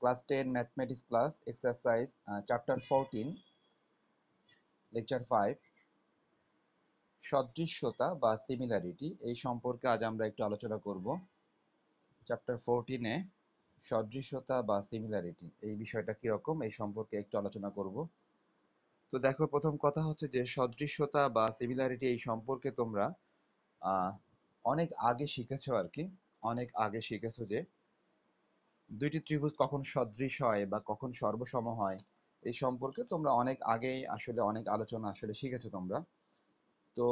class ten mathematics class exercise chapter fourteen lecture five সদৃশ্যতা বা similarity এই সম্পর্কে আজ আমরা একটু আলোচনা করব চ্যাপ্টার ফোরটিনে সদৃশ্যতা বা সিমিলারিটি এই বিষয়টা কীরকম এই সম্পর্কে একটু আলোচনা করব তো দেখো প্রথম কথা হচ্ছে যে সদৃশ্যতা বা সিমিলারিটি এই সম্পর্কে তোমরা অনেক আগে শিখেছো আর কি অনেক আগে শিখেছো যে দুইটি ত্রিভুজ কখন সদৃশ হয় বা কখন সর্বসম হয় এই সম্পর্কে তোমরা অনেক আগেই আসলে অনেক আলোচনা আসলে শিখেছো তোমরা তো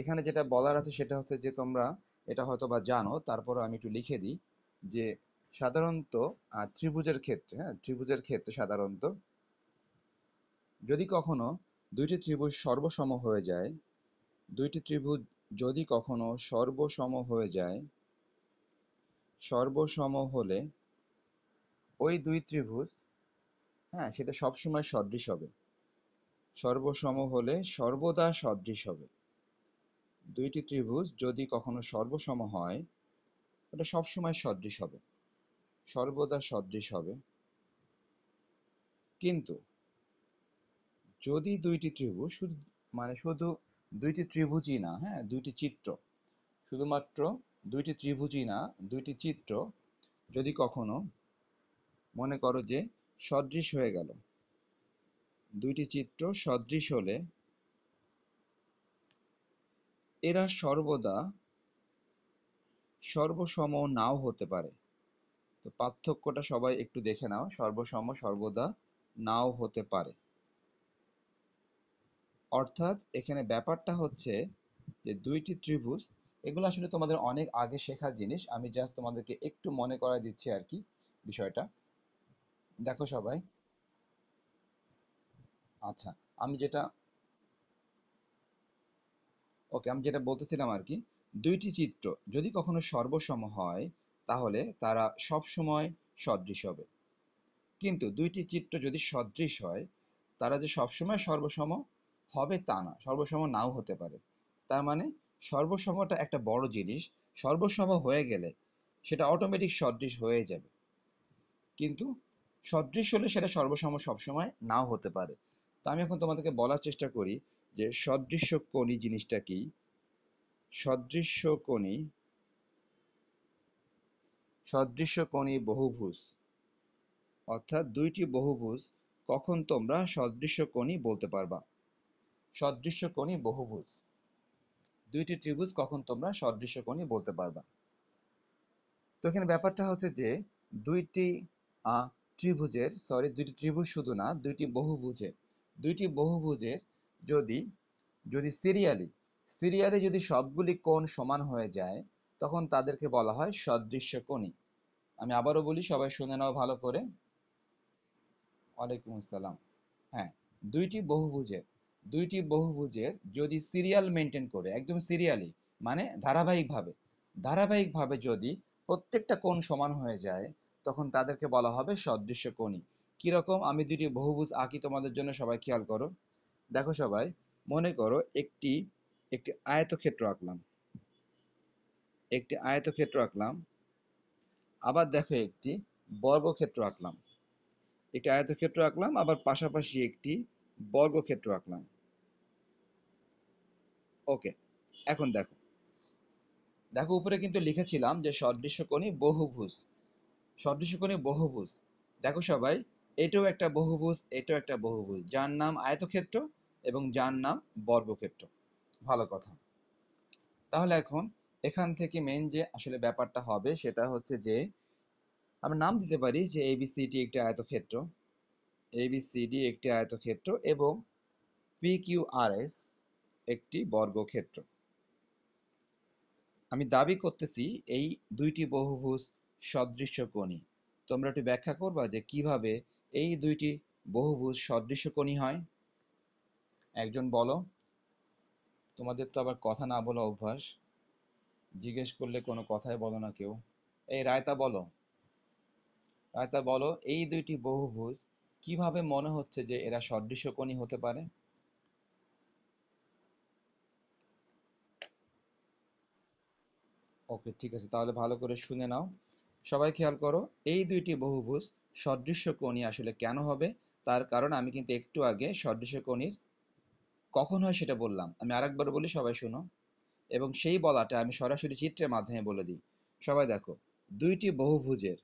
এখানে যেটা বলার আছে সেটা হচ্ছে যে তোমরা এটা হয়তো বা জানো তারপরে আমি একটু লিখে দিই যে সাধারণত ত্রিভুজের ক্ষেত্রে হ্যাঁ ত্রিভুজের ক্ষেত্রে সাধারণত যদি কখনো দুইটি ত্রিভুজ সর্বসম হয়ে যায় দুইটি ত্রিভুজ যদি কখনো সর্বসম হয়ে যায় সর্বসম হলে ওই দুই ত্রিভুজ হ্যাঁ সেটা সবসময় সদৃশ হবে সর্বসম হলে সর্বদা সদৃশ হবে দুইটি ত্রিভুজ যদি কখনো সর্বসম হয় ওটা সবসময় সদৃশ হবে সর্বদা সদৃশ হবে কিন্তু যদি দুইটি ত্রিভুজ শুধু মানে শুধু দুইটি ত্রিভুজই না হ্যাঁ দুইটি চিত্র শুধুমাত্র দুইটি ত্রিভুজই না দুইটি চিত্র যদি কখনো মনে করো যে সদৃশ হয়ে গেল দুইটি চিত্র সদৃশ হলে এরা সর্বদা সর্বসম নাও হতে পারে তো পার্থক্যটা সবাই একটু দেখে নাও সর্বসম সর্বদা নাও হতে পারে অর্থাৎ এখানে ব্যাপারটা হচ্ছে যে দুইটি ত্রিভুজ এগুলো আসলে তোমাদের অনেক আগে শেখা জিনিস আমি জাস্ট তোমাদেরকে একটু মনে করাই দিচ্ছি আর কি বিষয়টা দেখো সবাই আচ্ছা আমি যেটা ওকে আমি যেটা বলতেছিলাম আর কি দুইটি চিত্র যদি কখনো সর্বসম হয় তাহলে তারা সব সময় সদৃশ হবে কিন্তু দুইটি চিত্র যদি সদৃশ হয় তারা যে সবসময় সর্বসম হবে তা না সর্বসম নাও হতে পারে তার মানে সর্বসমটা একটা বড় জিনিস সর্বসম হয়ে গেলে সেটা অটোমেটিক সদৃশ হয়ে যাবে কিন্তু সদৃশ হলে সেটা সর্বসম সবসময় নাও হতে পারে তো আমি এখন তোমাদেরকে বলার চেষ্টা করি যে সদৃশ কোণী জিনিসটা কি সদৃশ কোণী সদৃশ কোণী বহুভুজ অর্থাৎ দুইটি বহুভুজ কখন তোমরা সদৃশ কোণী বলতে পারবা সদৃশ কোণী বহুভুজ দুইটি ত্রিভুজ কখন তোমরা সদৃশ কোণী বলতে পারবা তো এখানে ব্যাপারটা হচ্ছে যে দুইটি ত্রিভুজের সরি দুইটি ত্রিভুজ শুধু না দুইটি বহুভুজের দুইটি বহুভুজের যদি যদি সিরিয়ালি সিরিয়ালি যদি সবগুলি কোণ সমান হয়ে যায় তখন তাদেরকে বলা হয় সদৃশ্য কোণী আমি আবারও বলি সবাই শুনে নাও ভালো করে ওয়ালাইকুম আসসালাম হ্যাঁ দুইটি বহুভুজের দুইটি বহুভুজের যদি সিরিয়াল মেনটেন করে একদম সিরিয়ালি মানে ধারাবাহিকভাবে ধারাবাহিকভাবে যদি প্রত্যেকটা কোণ সমান হয়ে যায় তখন তাদেরকে বলা হবে সদৃশ্য কোণী কীরকম আমি দুটি বহুভুজ আঁকি তোমাদের জন্য সবাই খেয়াল করো দেখো সবাই মনে করো একটি একটি আয়তক্ষেত্র আঁকলাম একটি আয়তক্ষেত্র আঁকলাম আবার দেখো একটি বর্গক্ষেত্র আঁকলাম একটি আয়তক্ষেত্র আঁকলাম আবার পাশাপাশি একটি বর্গক্ষেত্র আঁকলাম ওকে এখন দেখো দেখো উপরে কিন্তু লিখেছিলাম যে সদৃশ্য কোণী বহুভুজ সদৃশ কোণে বহুভুজ দেখো সবাই এটাও একটা বহুভুজ এটাও একটা বহুভুজ যার নাম আয়তক্ষেত্র এবং যার নাম বর্গক্ষেত্র ভালো কথা তাহলে এখন এখান থেকে মেন যে আসলে ব্যাপারটা হবে সেটা হচ্ছে যে আমরা নাম দিতে পারি যে এবিসিডি একটি আয়তক্ষেত্র এবিসিডি একটি আয়তক্ষেত্র এবং পি কিউ আর এস একটি বর্গক্ষেত্র আমি দাবি করতেছি এই দুইটি বহুভুজ সদৃশ কোণী তোমরা একটু ব্যাখ্যা করবা যে কিভাবে এই দুইটি বহুভুজ সদৃশ কোণী হয় একজন বলো তোমাদের তো আবার কথা না বলা অভ্যাস জিজ্ঞেস করলে কোনো কথাই বলো না কেউ এই রায়তা বলো রায়তা বলো এই দুইটি বহুভুজ কিভাবে মনে হচ্ছে যে এরা সদৃশ কোণী হতে পারে ওকে ঠিক আছে তাহলে ভালো করে শুনে নাও সবাই খেয়াল করো এই দুইটি বহুভুজ সদৃশ্য কোণই আসলে কেন হবে তার কারণ আমি কিন্তু একটু আগে সদৃশ্য কোণীর কখন হয় সেটা বললাম আমি আরেকবার বলি সবাই শুনো এবং সেই বলাটা আমি সরাসরি চিত্রের মাধ্যমে বলে দিই সবাই দেখো দুইটি বহুভুজের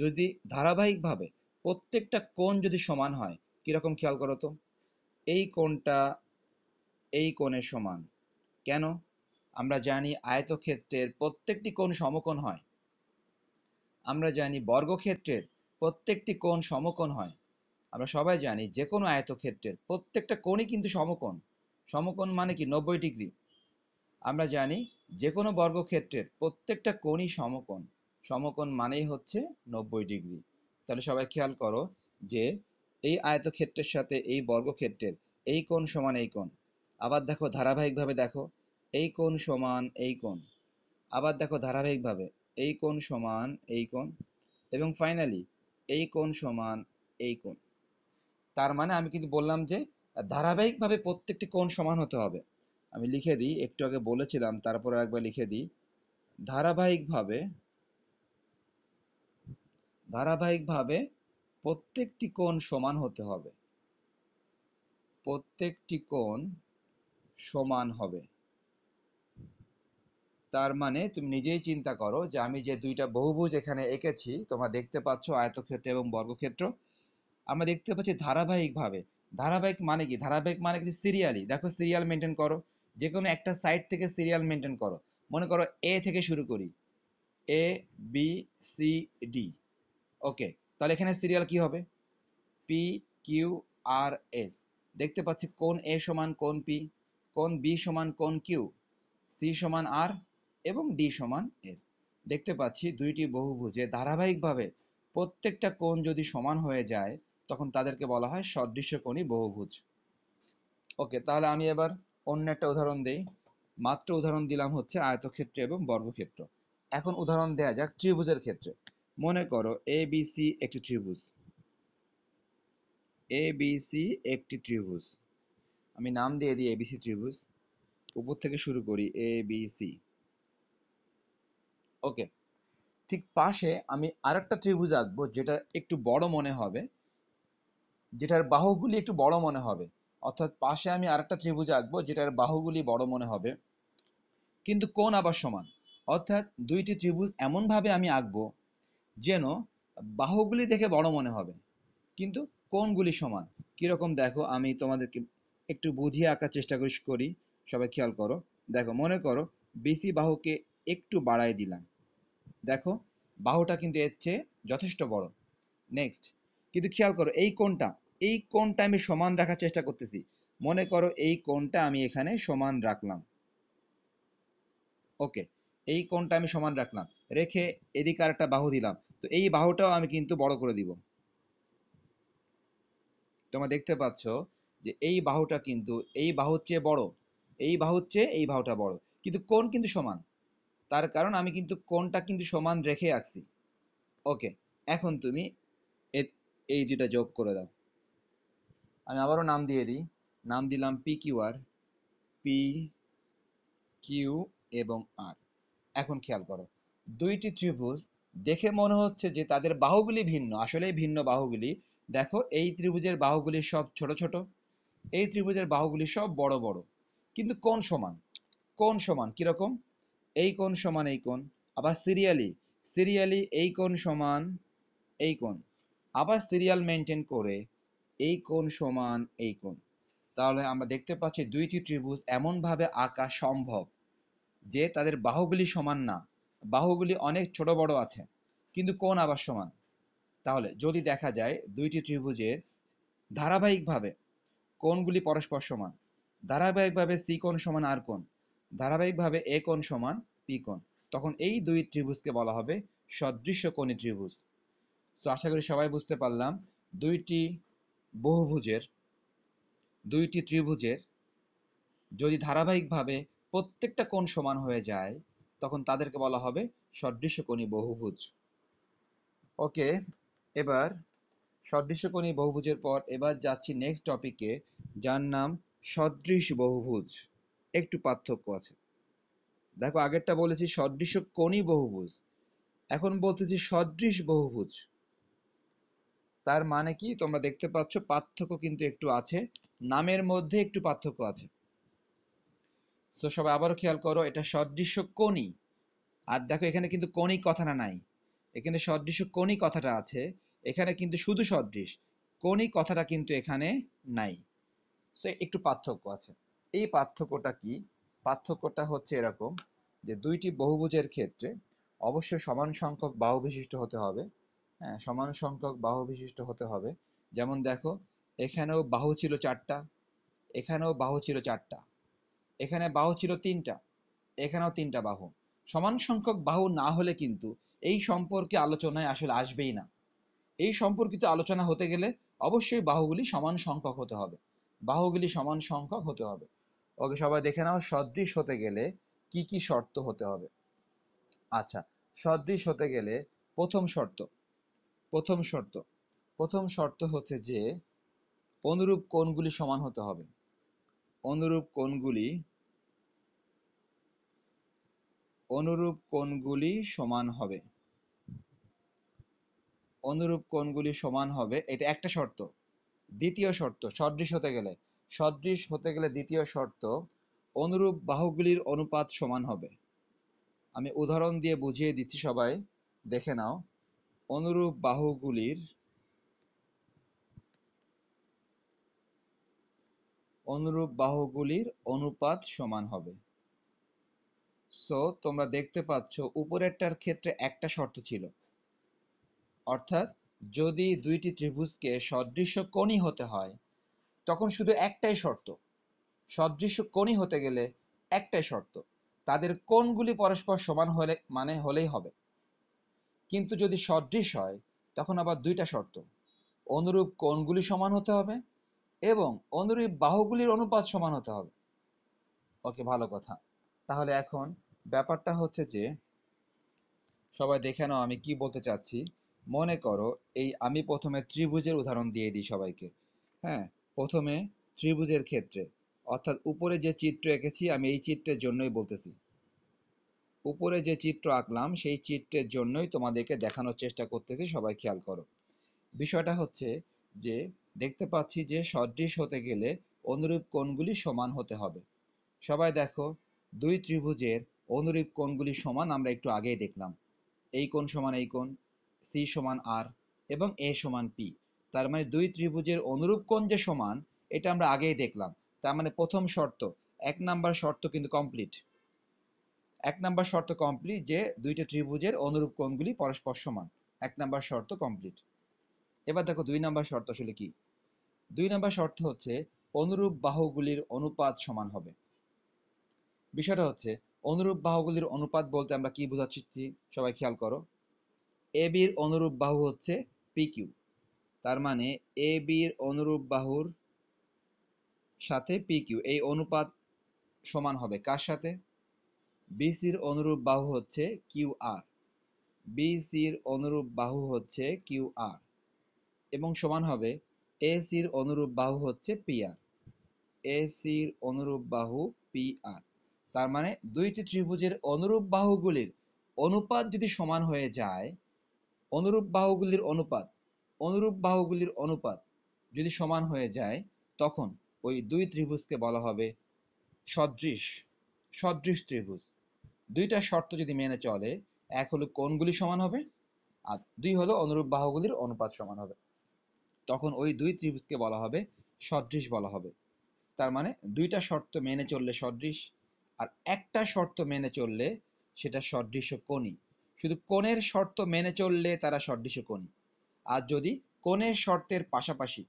যদি ধারাবাহিকভাবে প্রত্যেকটা কোণ যদি সমান হয় কীরকম খেয়াল করো তো এই কোণটা এই কোণের সমান কেন আমরা জানি আয়তক্ষেত্রের প্রত্যেকটি কোণ সমকোণ হয় আমরা জানি বর্গক্ষেত্রের প্রত্যেকটি কোণ সমকোণ হয় আমরা সবাই জানি যে কোনো আয়তক্ষেত্রের প্রত্যেকটা কোণই কিন্তু সমকোণ সমকোণ মানে কি নব্বই ডিগ্রি আমরা জানি যে কোনো বর্গক্ষেত্রের প্রত্যেকটা কোণই সমকোণ সমকোণ মানেই হচ্ছে নব্বই ডিগ্রি তাহলে সবাই খেয়াল করো যে এই আয়তক্ষেত্রের সাথে এই বর্গক্ষেত্রের এই কোণ সমান এই কোণ আবার দেখো ধারাবাহিকভাবে দেখো এই কোণ সমান এই কোণ আবার দেখো ধারাবাহিকভাবে এই কোণ সমান এই কোণ এবং ফাইনালি এই কোণ সমান এই কোণ তার মানে আমি কিন্তু বললাম যে ধারাবাহিকভাবে প্রত্যেকটি কোণ সমান হতে হবে আমি লিখে দিই একটু আগে বলেছিলাম তারপরে একবার লিখে দিই ধারাবাহিকভাবে ধারাবাহিকভাবে প্রত্যেকটি কোণ সমান হতে হবে প্রত্যেকটি কোণ সমান হবে তার মানে তুমি নিজেই চিন্তা করো যে আমি যে দুইটা বহুভুজ এখানে এঁকেছি তোমরা দেখতে পাচ্ছ আয়তক্ষেত্র এবং বর্গক্ষেত্র আমরা দেখতে পাচ্ছি ধারাবাহিকভাবে ধারাবাহিক মানে কি ধারাবাহিক মানে কি সিরিয়ালি দেখো সিরিয়াল মেনটেন করো যে কোনো একটা সাইড থেকে সিরিয়াল মেনটেন করো মনে করো এ থেকে শুরু করি A B C D okay তাহলে এখানে সিরিয়াল কি হবে পি কিউ আর এস দেখতে পাচ্ছি কোন এ সমান কোন পি কোন বি সমান কোন কিউ সি সমান আর এবং ডি সমান এস দেখতে পাচ্ছি দুইটি বহুভুজে ধারাবাহিকভাবে প্রত্যেকটা কোণ যদি সমান হয়ে যায় তখন তাদেরকে বলা হয় সদৃশ্য কোণী বহুভুজ ওকে তাহলে আমি এবার অন্য একটা উদাহরণ দেই মাত্র উদাহরণ দিলাম হচ্ছে আয়তক্ষেত্র এবং বর্গক্ষেত্র এখন উদাহরণ দেয়া যাক ত্রিভুজের ক্ষেত্রে মনে করো এ বি সি একটি ত্রিভুজ এ বি সি একটি ত্রিভুজ আমি নাম দিয়ে দিই এবিসি ত্রিভুজ উপর থেকে শুরু করি এ বি সি ওকে ঠিক পাশে আমি আর একটা ত্রিভুজ আঁকবো যেটা একটু বড় মনে হবে যেটার বাহুগুলি একটু বড় মনে হবে অর্থাৎ পাশে আমি আর একটা ত্রিভুজ আঁকবো যেটার বাহুগুলি বড় মনে হবে কিন্তু কোন আবার সমান অর্থাৎ দুইটি ত্রিভুজ এমনভাবে আমি আঁকবো যেন বাহুগুলি দেখে বড় মনে হবে কিন্তু কোনগুলি সমান কিরকম দেখো আমি তোমাদেরকে একটু বুঝিয়ে আঁকার চেষ্টা করি সবাই খেয়াল করো দেখো মনে করো বিসি বাহুকে একটু বাড়াই দিলাম দেখো বাহুটা কিন্তু এর চেয়ে যথেষ্ট বড় নেক্সট কিন্তু খেয়াল করো এই কোনটা এই কোনটা আমি সমান রাখার চেষ্টা করতেছি মনে করো এই কোনটা আমি এখানে সমান রাখলাম ওকে এই কোনটা আমি সমান রাখলাম রেখে এদিকে আর একটা বাহু দিলাম তো এই বাহুটাও আমি কিন্তু বড় করে দিব তোমরা দেখতে পাচ্ছ যে এই বাহুটা কিন্তু এই বাহুর চেয়ে বড় এই বাহুর চেয়ে এই বাহুটা বড় কিন্তু কোন কিন্তু সমান তার কারণ আমি কিন্তু কোনটা কিন্তু সমান রেখে আঁকছি ওকে এখন তুমি এই দুটা যোগ করে দাও আমি আবারও নাম দিয়ে দিই নাম দিলাম P Q R P Q এবং আর এখন খেয়াল করো দুইটি ত্রিভুজ দেখে মনে হচ্ছে যে তাদের বাহুগুলি ভিন্ন আসলেই ভিন্ন বাহুগুলি দেখো এই ত্রিভুজের বাহুগুলি সব ছোট ছোট এই ত্রিভুজের বাহুগুলি সব বড় বড় কিন্তু কোন সমান কোন সমান কিরকম এই কোণ সমান এই কোণ আবার সিরিয়ালি সিরিয়ালি এই কোণ সমান এই কোণ আবার সিরিয়াল মেনটেন করে এই কোণ সমান এই কোণ তাহলে আমরা দেখতে পাচ্ছি দুইটি ত্রিভুজ এমনভাবে আঁকা সম্ভব যে তাদের বাহুগুলি সমান না বাহুগুলি অনেক ছোট বড় আছে কিন্তু কোণ আবার সমান তাহলে যদি দেখা যায় দুইটি ত্রিভুজের ধারাবাহিকভাবে কোণগুলি পরস্পর সমান ধারাবাহিকভাবে সি কোণ সমান আর কোণ ধারাবাহিকভাবে a কোণ সমান p কোণ তখন এই দুই ত্রিভুজকে বলা হবে সদৃশ্য কোণী ত্রিভুজ তো আশা করি সবাই বুঝতে পারলাম দুইটি বহুভুজের দুইটি ত্রিভুজের যদি ধারাবাহিকভাবে প্রত্যেকটা কোণ সমান হয়ে যায় তখন তাদেরকে বলা হবে সদৃশ্যকোণী বহুভুজ ওকে এবার সদৃশ্যকোণী বহুভুজের পর এবার যাচ্ছি নেক্সট টপিকে যার নাম সদৃশ বহুভুজ একটু পার্থক্য আছে দেখো আগেরটা বলেছি সদৃশ কোণই বহুভুজ এখন বলতেছি সদৃশ বহুভুজ তার মানে কি তোমরা দেখতে পাচ্ছ পার্থক্য কিন্তু একটু আছে নামের মধ্যে একটু পার্থক্য আছে তো সবাই আবারও খেয়াল করো এটা সদৃশ কোণই আর দেখো এখানে কিন্তু কোণই কথাটা নাই এখানে সদৃশ কোণই কথাটা আছে এখানে কিন্তু শুধু সদৃশ কোণই কথাটা কিন্তু এখানে নাই সে একটু পার্থক্য আছে এই পার্থক্যটা কি পার্থক্যটা হচ্ছে এরকম যে দুইটি বহুভুজের ক্ষেত্রে অবশ্যই সমান সংখ্যক বাহু বিশিষ্ট হতে হবে হ্যাঁ সমান সংখ্যক বাহু বিশিষ্ট হতে হবে যেমন দেখো এখানেও বাহু ছিল চারটা এখানেও বাহু ছিল চারটা এখানে বাহু ছিল তিনটা এখানেও তিনটা বাহু সমান সংখ্যক বাহু না হলে কিন্তু এই সম্পর্কে আলোচনায় আসলে আসবেই না এই সম্পর্কিত আলোচনা হতে গেলে অবশ্যই বাহুগুলি সমান সংখ্যক হতে হবে বাহুগুলি সমান সংখ্যক হতে হবে ওকে সবাই দেখে নাও সদৃশ হতে গেলে কি কি শর্ত হতে হবে আচ্ছা সদৃশ হতে গেলে প্রথম শর্ত প্রথম শর্ত প্রথম শর্ত হচ্ছে যে অনুরূপ কোণগুলি সমান হতে হবে অনুরূপ কোণগুলি অনুরূপ কোণগুলি সমান হবে অনুরূপ কোণগুলি সমান হবে এটা একটা শর্ত দ্বিতীয় শর্ত সদৃশ হতে গেলে সদৃশ হতে গেলে দ্বিতীয় শর্ত অনুরূপ বাহুগুলির অনুপাত সমান হবে আমি উদাহরণ দিয়ে বুঝিয়ে দিচ্ছি সবাই দেখে নাও অনুরূপ বাহুগুলির অনুরূপ বাহুগুলির অনুপাত সমান হবে সো তোমরা দেখতে পাচ্ছ উপরেরটার ক্ষেত্রে একটা শর্ত ছিল অর্থাৎ যদি দুইটি ত্রিভুজকে সদৃশ কোণই হতে হয় তখন শুধু একটাই শর্ত সদৃশ কোণই হতে গেলে একটাই শর্ত তাদের কোণগুলি পরস্পর সমান হলে মানে হলেই হবে কিন্তু যদি সদৃশ হয় তখন আবার দুইটা শর্ত অনুরূপ কোণগুলি সমান হতে হবে এবং অনুরূপ বাহুগুলির অনুপাত সমান হতে হবে ওকে ভালো কথা তাহলে এখন ব্যাপারটা হচ্ছে যে সবাই দেখে নাও আমি কি বলতে চাচ্ছি মনে করো এই আমি প্রথমে ত্রিভুজের উদাহরণ দিয়ে দিই সবাইকে হ্যাঁ প্রথমে ত্রিভুজের ক্ষেত্রে অর্থাৎ উপরে যে চিত্র এঁকেছি আমি এই চিত্রের জন্যই বলতেছি উপরে যে চিত্র আঁকলাম সেই চিত্রের জন্যই তোমাদেরকে দেখানোর চেষ্টা করতেছি সবাই খেয়াল করো বিষয়টা হচ্ছে যে দেখতে পাচ্ছি যে সদৃশ হতে গেলে অনুরূপ কোণগুলি সমান হতে হবে সবাই দেখো দুই ত্রিভুজের অনুরূপ কোণগুলি সমান আমরা একটু আগেই দেখলাম এই কোণ সমান এই কোণ সি সমান আর এবং এ সমান পি তার মানে দুই ত্রিভুজের অনুরূপ কোণ যে সমান এটা আমরা আগেই দেখলাম তার মানে প্রথম শর্ত এক নাম্বার শর্ত কিন্তু কমপ্লিট এক নাম্বার শর্ত কমপ্লিট যে দুইটা ত্রিভুজের অনুরূপ কোণগুলি পরস্পর সমান এক নাম্বার শর্ত কমপ্লিট এবার দেখো দুই নাম্বার শর্ত আসলে কি দুই নাম্বার শর্ত হচ্ছে অনুরূপ বাহুগুলির অনুপাত সমান হবে বিষয়টা হচ্ছে অনুরূপ বাহুগুলির অনুপাত বলতে আমরা কি বোঝাচ্ছি সবাই খেয়াল করো এবির অনুরূপ বাহু হচ্ছে পিকিউ তার মানে এ এর অনুরূপ বাহুর সাথে কিউ এই অনুপাত সমান হবে কার সাথে বি এর অনুরূপ বাহু হচ্ছে QR বি এর অনুরূপ বাহু হচ্ছে কিউ আর এবং সমান হবে এ এর অনুরূপ বাহু হচ্ছে পি আর এ এর অনুরূপ বাহু পি আর তার মানে দুইটি ত্রিভুজের অনুরূপ বাহুগুলির অনুপাত যদি সমান হয়ে যায় অনুরূপ বাহুগুলির অনুপাত অনুরূপ বাহুগুলির অনুপাত যদি সমান হয়ে যায় তখন ওই দুই ত্রিভুজকে বলা হবে সদৃশ সদৃশ ত্রিভুজ দুইটা শর্ত যদি মেনে চলে এক হলো কোণগুলি সমান হবে আর দুই হলো অনুরূপ বাহুগুলির অনুপাত সমান হবে তখন ওই দুই ত্রিভুজকে বলা হবে সদৃশ বলা হবে তার মানে দুইটা শর্ত মেনে চললে সদৃশ আর একটা শর্ত মেনে চললে সেটা সদৃশ কোণী শুধু কোণের শর্ত মেনে চললে তারা সদৃশ কোণী আর যদি কোণের শর্তের পাশাপাশি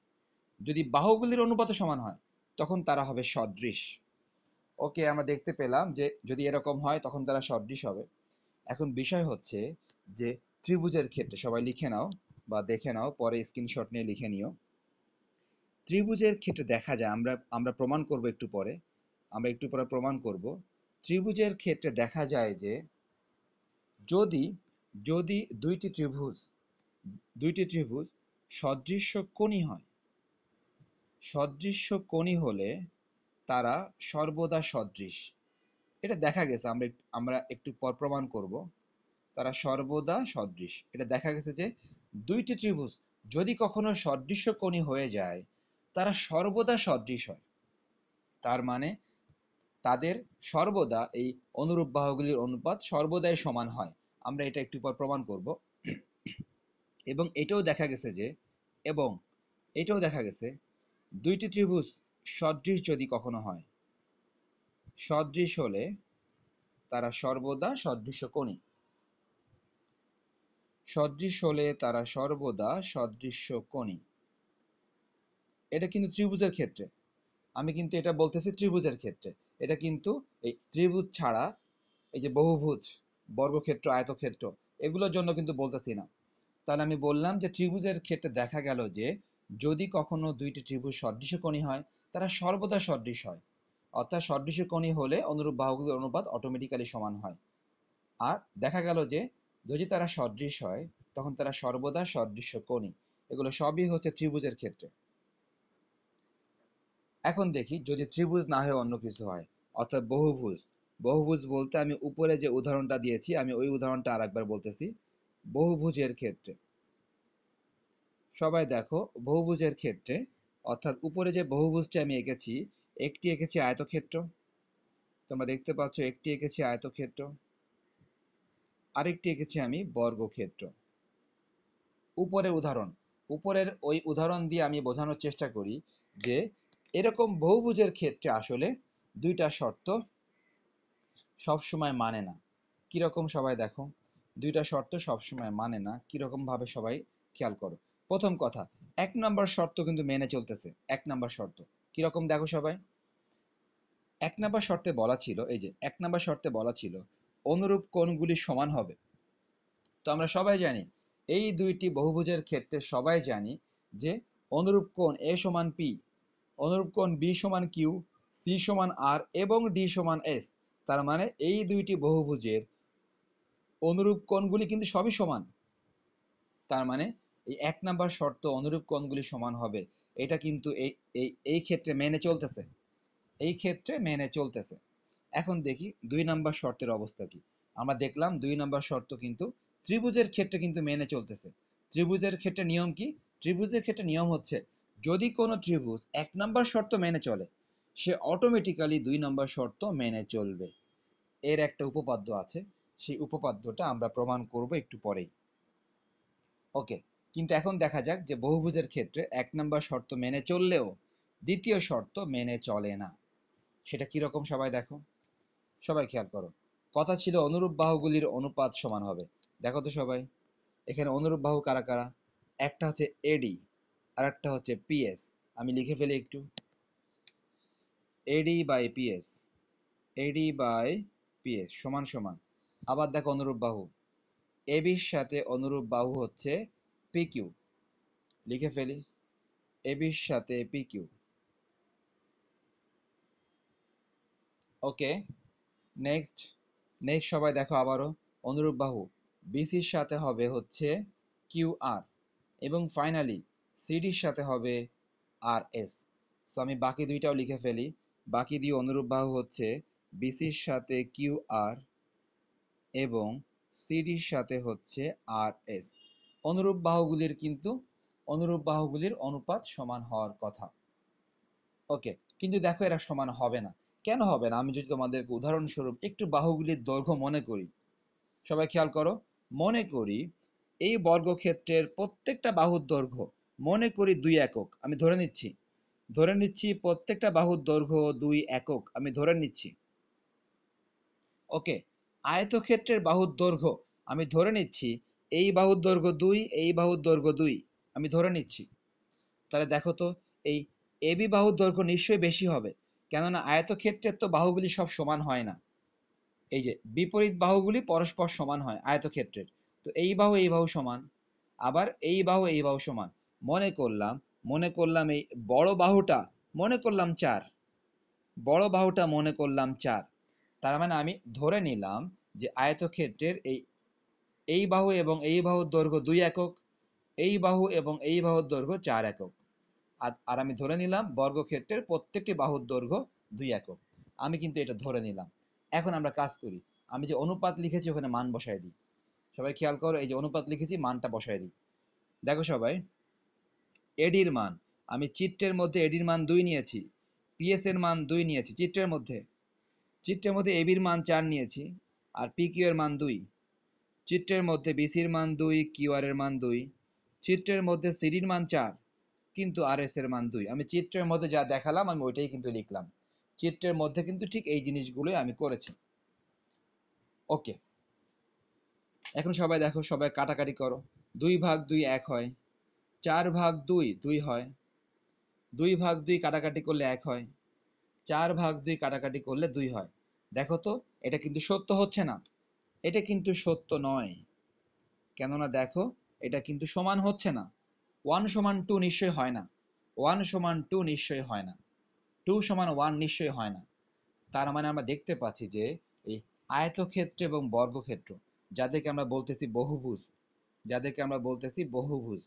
যদি বাহুগুলির অনুপাত সমান হয় তখন তারা হবে সদৃশ ওকে আমরা দেখতে পেলাম যে যদি এরকম হয় তখন তারা সদৃশ হবে এখন বিষয় হচ্ছে যে ত্রিভুজের ক্ষেত্রে সবাই লিখে নাও বা দেখে নাও পরে স্ক্রিনশট নিয়ে লিখে নিও ত্রিভুজের ক্ষেত্রে দেখা যায় আমরা আমরা প্রমাণ করব একটু পরে আমরা একটু পরে প্রমাণ করব ত্রিভুজের ক্ষেত্রে দেখা যায় যে যদি যদি দুইটি ত্রিভুজ দুইটি ত্রিভুজ সদৃশ কোণই হয় সদৃশ কোণই হলে তারা সর্বদা সদৃশ এটা দেখা গেছে আমরা আমরা একটু পর প্রমাণ করব তারা সর্বদা সদৃশ এটা দেখা গেছে যে দুইটি ত্রিভুজ যদি কখনো সদৃশ্য কোণী হয়ে যায় তারা সর্বদা সদৃশ হয় তার মানে তাদের সর্বদা এই অনুরূপ বাহুগুলির অনুপাত সর্বদাই সমান হয় আমরা এটা একটু পর প্রমাণ করব এবং এটাও দেখা গেছে যে এবং এটাও দেখা গেছে দুইটি ত্রিভুজ সদৃশ যদি কখনো হয় সদৃশ হলে তারা সর্বদা কোণী সদৃশ হলে তারা সর্বদা কোণী এটা কিন্তু ত্রিভুজের ক্ষেত্রে আমি কিন্তু এটা বলতেছি ত্রিভুজের ক্ষেত্রে এটা কিন্তু এই ত্রিভুজ ছাড়া এই যে বহুভুজ বর্গক্ষেত্র আয়তক্ষেত্র এগুলোর জন্য কিন্তু বলতেছি না তাহলে আমি বললাম যে ত্রিভুজের ক্ষেত্রে দেখা গেল যে যদি কখনো দুইটি ত্রিভুজ সদৃশকোণী হয় তারা সর্বদা সদৃশ হয় অর্থাৎ সদৃশকোণী হলে অনুরূপ বাহুগুলোর অনুপাত অটোমেটিক্যালি সমান হয় আর দেখা গেল যে যদি তারা সদৃশ হয় তখন তারা সর্বদা সদৃশ সদৃশকোণী এগুলো সবই হচ্ছে ত্রিভুজের ক্ষেত্রে এখন দেখি যদি ত্রিভুজ না হয়ে অন্য কিছু হয় অর্থাৎ বহুভুজ বহুভুজ বলতে আমি উপরে যে উদাহরণটা দিয়েছি আমি ওই উদাহরণটা আর একবার বলতেছি বহুভুজের ক্ষেত্রে সবাই দেখো বহুভুজের ক্ষেত্রে অর্থাৎ উপরে যে বহুভুজটি আমি এঁকেছি একটি এঁকেছি আয়তক্ষেত্র তোমরা দেখতে পাচ্ছ একটি এঁকেছি আয়তক্ষেত্র আরেকটি এঁকেছি আমি বর্গক্ষেত্র উপরের উদাহরণ উপরের ওই উদাহরণ দিয়ে আমি বোঝানোর চেষ্টা করি যে এরকম বহুভুজের ক্ষেত্রে আসলে দুইটা শর্ত সবসময় মানে না কিরকম সবাই দেখো দুইটা শর্ত সবসময় মানে না ভাবে সবাই খেয়াল করো প্রথম কথা এক নম্বর শর্ত কিন্তু মেনে চলতেছে এক নম্বর শর্ত কীরকম দেখো সবাই এক নম্বর শর্তে বলা ছিল এই যে এক নম্বর শর্তে বলা ছিল অনুরূপ কোণগুলি সমান হবে তো আমরা সবাই জানি এই দুইটি বহুভুজের ক্ষেত্রে সবাই জানি যে অনুরূপ কোণ এ সমান পি অনুরূপ কোণ বি সমান কিউ সি সমান আর এবং ডি সমান এস তার মানে এই দুইটি বহুভুজের অনুরূপ কোণগুলি কিন্তু সবই সমান তার মানে এই এক নাম্বার শর্ত অনুরূপ কোণগুলি সমান হবে এটা কিন্তু এই এই এই ক্ষেত্রে মেনে চলতেছে এই ক্ষেত্রে মেনে চলতেছে এখন দেখি দুই নাম্বার শর্তের অবস্থা কি আমরা দেখলাম দুই নাম্বার শর্ত কিন্তু ত্রিভুজের ক্ষেত্রে কিন্তু মেনে চলতেছে ত্রিভুজের ক্ষেত্রে নিয়ম কি ত্রিভুজের ক্ষেত্রে নিয়ম হচ্ছে যদি কোনো ত্রিভুজ এক নাম্বার শর্ত মেনে চলে সে অটোমেটিক্যালি দুই নাম্বার শর্ত মেনে চলবে এর একটা উপপাদ্য আছে সেই উপপাদ্যটা আমরা প্রমাণ করব একটু পরেই ওকে কিন্তু এখন দেখা যাক যে বহুভুজের ক্ষেত্রে এক নম্বর শর্ত মেনে চললেও দ্বিতীয় শর্ত মেনে চলে না সেটা কীরকম সবাই দেখো সবাই খেয়াল করো কথা ছিল অনুরূপ বাহুগুলির অনুপাত সমান হবে দেখো তো সবাই এখানে অনুরূপ বাহু কারা কারা একটা হচ্ছে এডি আর একটা হচ্ছে পিএস আমি লিখে ফেলি একটু AD by PS AD by PS সমান সমান আবার দেখো অনুরূপ বাহু এবির সাথে অনুরূপ বাহু হচ্ছে পিকিউ লিখে ফেলি এবির সাথে পিকিউ ওকে নেক্সট নেক্সট সবাই দেখো আবারও অনুরূপ বাহু বিসির সাথে হবে হচ্ছে কিউ আর এবং ফাইনালি সিডির সাথে হবে আর এস সো আমি বাকি দুইটাও লিখে ফেলি বাকি দুই অনুরূপ বাহু হচ্ছে বিসির সাথে কিউ আর এবং সিডির সাথে হচ্ছে আর এস অনুরূপ বাহুগুলির কিন্তু অনুরূপ বাহুগুলির অনুপাত সমান হওয়ার কথা ওকে কিন্তু দেখো এরা সমান হবে না কেন হবে না আমি যদি তোমাদেরকে উদাহরণস্বরূপ একটু বাহুগুলির দৈর্ঘ্য মনে করি সবাই খেয়াল করো মনে করি এই বর্গক্ষেত্রের প্রত্যেকটা বাহুর দৈর্ঘ্য মনে করি দুই একক আমি ধরে নিচ্ছি ধরে নিচ্ছি প্রত্যেকটা বাহুর দৈর্ঘ্য দুই একক আমি ধরে নিচ্ছি ওকে আয়তক্ষেত্রের বাহুর দৈর্ঘ্য আমি ধরে নিচ্ছি এই বাহুর দৈর্ঘ্য দুই এই বাহুর দৈর্ঘ্য দুই আমি ধরে নিচ্ছি তাহলে দেখো তো এই এবি বাহুর দৈর্ঘ্য নিশ্চয়ই বেশি হবে কেননা আয়তক্ষেত্রের তো বাহুগুলি সব সমান হয় না এই যে বিপরীত বাহুগুলি পরস্পর সমান হয় আয়তক্ষেত্রের তো এই বাহু এই বাহু সমান আবার এই বাহু এই বাহু সমান মনে করলাম মনে করলাম এই বড় বাহুটা মনে করলাম চার বড় বাহুটা মনে করলাম চার তার মানে আমি ধরে নিলাম যে আয়তক্ষেত্রের এই এই বাহু এবং এই বাহুর দৈর্ঘ্য দুই একক এই বাহু এবং এই বাহুর দৈর্ঘ্য চার একক আর আমি ধরে নিলাম বর্গক্ষেত্রের প্রত্যেকটি বাহুর দৈর্ঘ্য দুই একক আমি কিন্তু এটা ধরে নিলাম এখন আমরা কাজ করি আমি যে অনুপাত লিখেছি ওখানে মান বসায় দিই সবাই খেয়াল করো এই যে অনুপাত লিখেছি মানটা বসায় দিই দেখো সবাই এডির মান আমি চিত্রের মধ্যে এডির মান দুই নিয়েছি পিএস এর মান দুই নিয়েছি চিত্রের মধ্যে চিত্রের মধ্যে এবির মান চার নিয়েছি আর পি কিউ এর মান দুই চিত্রের মধ্যে বিসির মান দুই কিউআর এর মান দুই চিত্রের মধ্যে সিডির মান চার কিন্তু আর এস এর মান দুই আমি চিত্রের মধ্যে যা দেখালাম আমি ওইটাই কিন্তু লিখলাম চিত্রের মধ্যে কিন্তু ঠিক এই জিনিসগুলোই আমি করেছি ওকে এখন সবাই দেখো সবাই কাটাকাটি করো দুই ভাগ দুই এক হয় চার ভাগ দুই দুই হয় দুই ভাগ দুই কাটাকাটি করলে এক হয় চার ভাগ দুই কাটাকাটি করলে দুই হয় দেখো তো এটা কিন্তু সত্য হচ্ছে না এটা কিন্তু সত্য নয় কেননা দেখো এটা কিন্তু সমান হচ্ছে না ওয়ান সমান টু নিশ্চয় হয় না ওয়ান সমান টু নিশ্চয় হয় না টু সমান ওয়ান নিশ্চয় হয় না তার মানে আমরা দেখতে পাচ্ছি যে এই আয়তক্ষেত্র এবং বর্গক্ষেত্র যাদেরকে আমরা বলতেছি বহুভুজ যাদেরকে আমরা বলতেছি বহুভুজ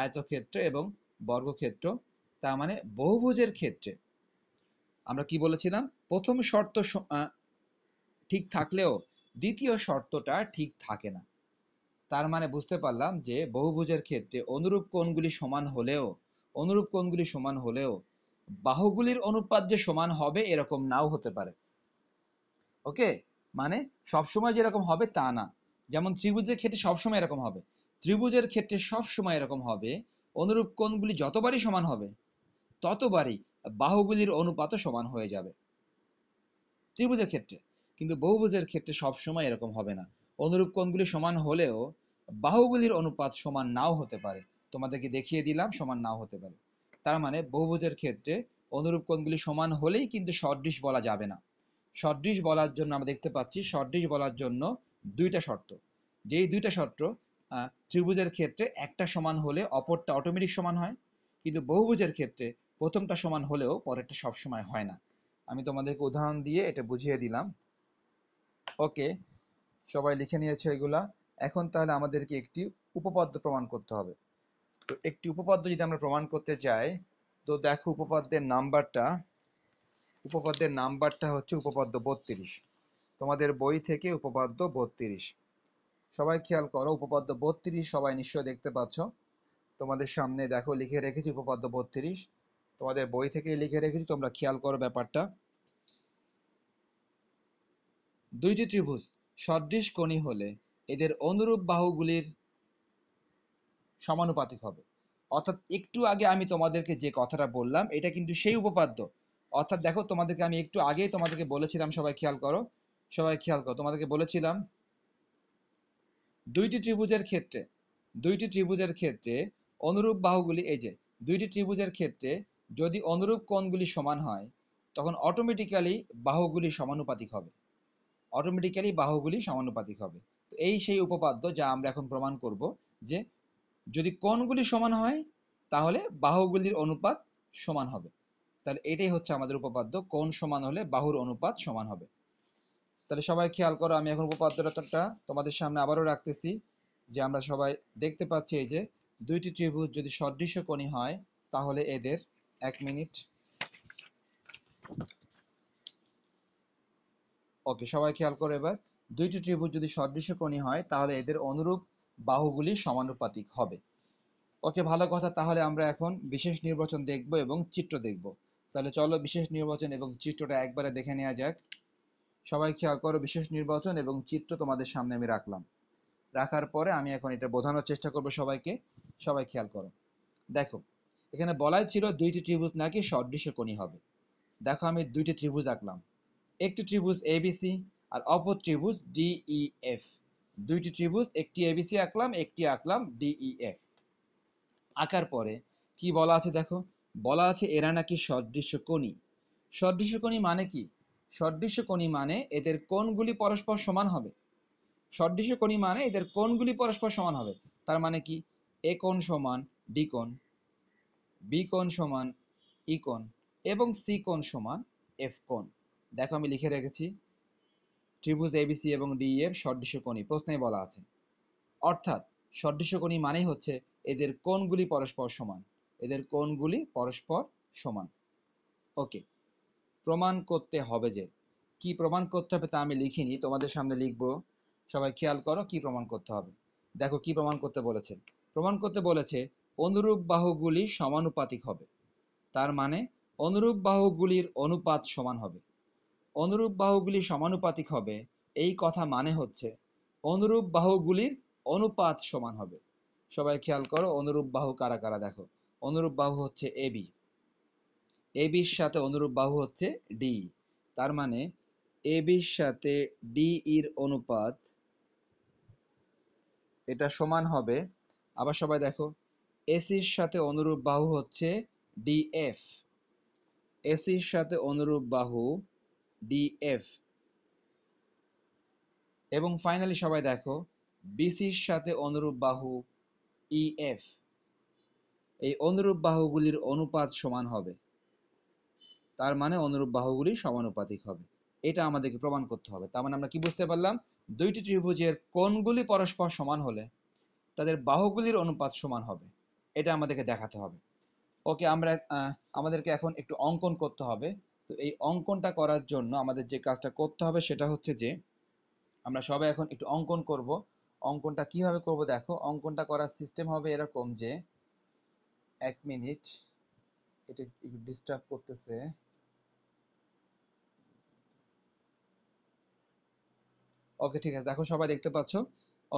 আয়তক্ষেত্র এবং বর্গক্ষেত্র তার মানে বহুভুজের ক্ষেত্রে আমরা কি বলেছিলাম প্রথম শর্ত ঠিক থাকলেও দ্বিতীয় শর্তটা ঠিক থাকে না তার মানে বুঝতে পারলাম যে বহুভুজের ক্ষেত্রে অনুরূপ কোণগুলি সমান হলেও অনুরূপ কোণগুলি সমান হলেও বাহুগুলির অনুপাত যে সমান হবে এরকম নাও হতে পারে ওকে মানে সবসময় যেরকম হবে তা না যেমন ত্রিভুজের ক্ষেত্রে সবসময় এরকম হবে ত্রিভুজের ক্ষেত্রে সবসময় এরকম হবে অনুরূপ কোণগুলি যতবারই সমান হবে ততবারই বাহুগুলির অনুপাত সমান হয়ে যাবে ত্রিভুজের ক্ষেত্রে কিন্তু বহুভুজের ক্ষেত্রে সবসময় এরকম হবে না অনুরূপ কোণগুলি সমান হলেও বাহুগুলির অনুপাত সমান নাও হতে পারে তোমাদেরকে দেখিয়ে দিলাম সমান নাও হতে পারে তার মানে বহুভুজের ক্ষেত্রে অনুরূপ কোণগুলি সমান হলেই কিন্তু সদৃশ বলা যাবে না সদৃশ বলার জন্য আমরা দেখতে পাচ্ছি সদৃশ বলার জন্য দুইটা শর্ত যেই দুইটা শর্ত ত্রিভুজের ক্ষেত্রে একটা সমান হলে অপরটা অটোমেটিক সমান হয় কিন্তু বহুভুজের ক্ষেত্রে প্রথমটা সমান হলেও পরেরটা সবসময় হয় না আমি তোমাদেরকে উদাহরণ দিয়ে এটা বুঝিয়ে দিলাম ওকে সবাই লিখে নিয়েছে এগুলা এখন তাহলে আমাদেরকে একটি উপপাদ্য প্রমাণ করতে হবে তো একটি উপপাদ্য যদি আমরা প্রমাণ করতে চাই তো দেখো উপপাদ্যের নাম্বারটা উপপাদ্যের নাম্বারটা হচ্ছে উপপাদ্য বত্রিশ তোমাদের বই থেকে উপপাদ্য বত্রিশ সবাই খেয়াল করো উপপাদ্য বত্রিশ সবাই নিশ্চয় দেখতে পাচ্ছ তোমাদের সামনে দেখো লিখে রেখেছি উপপাদ্য বত্রিশ তোমাদের বই থেকে লিখে রেখেছি তোমরা খেয়াল করো ব্যাপারটা দুইটি ত্রিভুজ সদৃশ কোণী হলে এদের অনুরূপ বাহুগুলির সমানুপাতিক হবে অর্থাৎ একটু আগে আমি তোমাদেরকে যে কথাটা বললাম এটা কিন্তু সেই উপপাদ্য অর্থাৎ দেখো তোমাদেরকে আমি একটু আগে তোমাদেরকে বলেছিলাম সবাই খেয়াল করো সবাই খেয়াল করো তোমাদেরকে বলেছিলাম দুইটি ত্রিভুজের ক্ষেত্রে দুইটি ত্রিভুজের ক্ষেত্রে অনুরূপ বাহুগুলি এই যে দুইটি ত্রিভুজের ক্ষেত্রে যদি অনুরূপ কোণগুলি সমান হয় তখন অটোমেটিক্যালি বাহুগুলি সমানুপাতিক হবে অটোমেটিক্যালি বাহুগুলি সমানুপাতিক হবে তো এই সেই উপপাদ্য যা আমরা এখন প্রমাণ করব যে যদি কোণগুলি সমান হয় তাহলে বাহুগুলির অনুপাত সমান হবে তাহলে এটাই হচ্ছে আমাদের উপপাদ্য কোণ সমান হলে বাহুর অনুপাত সমান হবে তাহলে সবাই খেয়াল করো আমি এখন উপপাদ্যটা তোমাদের সামনে আবারও রাখতেছি যে আমরা সবাই দেখতে পাচ্ছি এই যে দুইটি ত্রিভুজ যদি সদৃশ্য কোণী হয় তাহলে এদের এক মিনিট ওকে সবাই খেয়াল করো এবার দুইটি ত্রিভুজ যদি সদৃশ কোণী হয় তাহলে এদের অনুরূপ বাহুগুলি সমানুপাতিক হবে ওকে ভালো কথা তাহলে আমরা এখন বিশেষ নির্বাচন দেখব এবং চিত্র দেখব তাহলে চলো বিশেষ নির্বাচন এবং চিত্রটা একবারে দেখে নেওয়া যাক সবাই খেয়াল করো বিশেষ নির্বাচন এবং চিত্র তোমাদের সামনে আমি রাখলাম রাখার পরে আমি এখন এটা বোঝানোর চেষ্টা করব সবাইকে সবাই খেয়াল করো দেখো এখানে বলাই ছিল দুইটি ত্রিভুজ নাকি সদৃশ কোণী হবে দেখো আমি দুইটি ত্রিভুজ আঁকলাম একটি ত্রিভুজ এবিসি আর অপর ত্রিভুজ ডিইএফ e দুইটি ত্রিভুজ একটি এবিসি আঁকলাম একটি আঁকলাম ডিইএফ e আঁকার পরে কি বলা আছে দেখো বলা আছে এরা নাকি সদৃশ সদৃশ সদৃশ্যকোণী মানে কি সদৃশ সদৃশ্যকোণী মানে এদের কোণগুলি পরস্পর সমান হবে সদৃশ সদৃশ্যকোণী মানে এদের কোণগুলি পরস্পর সমান হবে তার মানে কি এ কোণ সমান ডি কোণ বি কোণ সমান কোণ এবং সি কোণ সমান এফ কোণ দেখো আমি লিখে রেখেছি ত্রিভুজ এবিসি এবং ডি এর সদৃশ্যকোণী প্রশ্নে বলা আছে অর্থাৎ সদৃশ্যকোণী মানেই হচ্ছে এদের কোণগুলি পরস্পর সমান এদের কোণগুলি পরস্পর সমান ওকে প্রমাণ করতে হবে যে কি প্রমাণ করতে হবে তা আমি লিখিনি তোমাদের সামনে লিখব সবাই খেয়াল করো কি প্রমাণ করতে হবে দেখো কি প্রমাণ করতে বলেছে প্রমাণ করতে বলেছে অনুরূপ বাহুগুলি সমানুপাতিক হবে তার মানে অনুরূপ বাহুগুলির অনুপাত সমান হবে অনুরূপ বাহুগুলি সমানুপাতিক হবে এই কথা মানে হচ্ছে অনুরূপ বাহুগুলির অনুপাত সমান হবে সবাই খেয়াল করো অনুরূপ বাহু কারা কারা দেখো অনুরূপ বাহু হচ্ছে এ বি এ বির সাথে অনুরূপ বাহু হচ্ছে ডি তার মানে এ বির সাথে ডি ইর অনুপাত এটা সমান হবে আবার সবাই দেখো এসির সাথে অনুরূপ বাহু হচ্ছে ডিএফ এসির সাথে অনুরূপ বাহু ডিএফ এবং ফাইনালি সবাই দেখো বিসির সাথে অনুরূপ বাহু ইএফ e এই অনুরূপ বাহুগুলির অনুপাত সমান হবে তার মানে অনুরূপ বাহুগুলি সমানুপাতিক হবে এটা আমাদেরকে প্রমাণ করতে হবে তার মানে আমরা কি বুঝতে পারলাম দুইটি ত্রিভুজের কোণগুলি পরস্পর সমান হলে তাদের বাহুগুলির অনুপাত সমান হবে এটা আমাদেরকে দেখাতে হবে ওকে আমরা আমাদেরকে এখন একটু অঙ্কন করতে হবে তো এই অঙ্কনটা করার জন্য আমাদের যে কাজটা করতে হবে সেটা হচ্ছে যে আমরা সবাই এখন একটু অঙ্কন করব অঙ্কনটা কিভাবে করব দেখো অঙ্কনটা করার সিস্টেম হবে এরকম যে এক মিনিট এটা একটু ডিস্টার্ব করতেছে ওকে ঠিক আছে দেখো সবাই দেখতে পাচ্ছ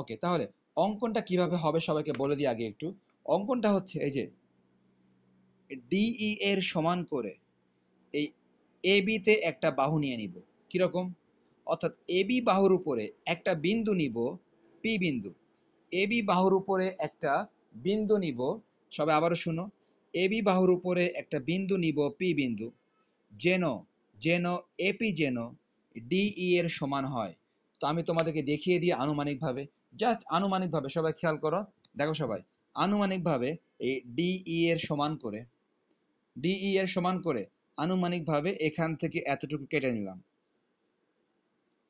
ওকে তাহলে অঙ্কনটা কিভাবে হবে সবাইকে বলে দিই আগে একটু অঙ্কনটা হচ্ছে এই যে ডিই এর সমান করে এই এ বিতে একটা বাহু নিয়ে নিব কিরকম অর্থাৎ এ বি বাহুর উপরে একটা বিন্দু নিব পি বিন্দু এ বি বাহুর উপরে একটা বিন্দু নিব সবাই আবারও শুনো এ বি বাহুর উপরে একটা বিন্দু নিব পি বিন্দু যেন যেন এপি যেন ডিই এর সমান হয় তো আমি তোমাদেরকে দেখিয়ে দিই আনুমানিকভাবে জাস্ট আনুমানিকভাবে সবাই খেয়াল করো দেখো সবাই আনুমানিকভাবে এই ডিই e এর সমান করে ডিই e এর সমান করে আনুমানিকভাবে এখান থেকে এতটুকু কেটে নিলাম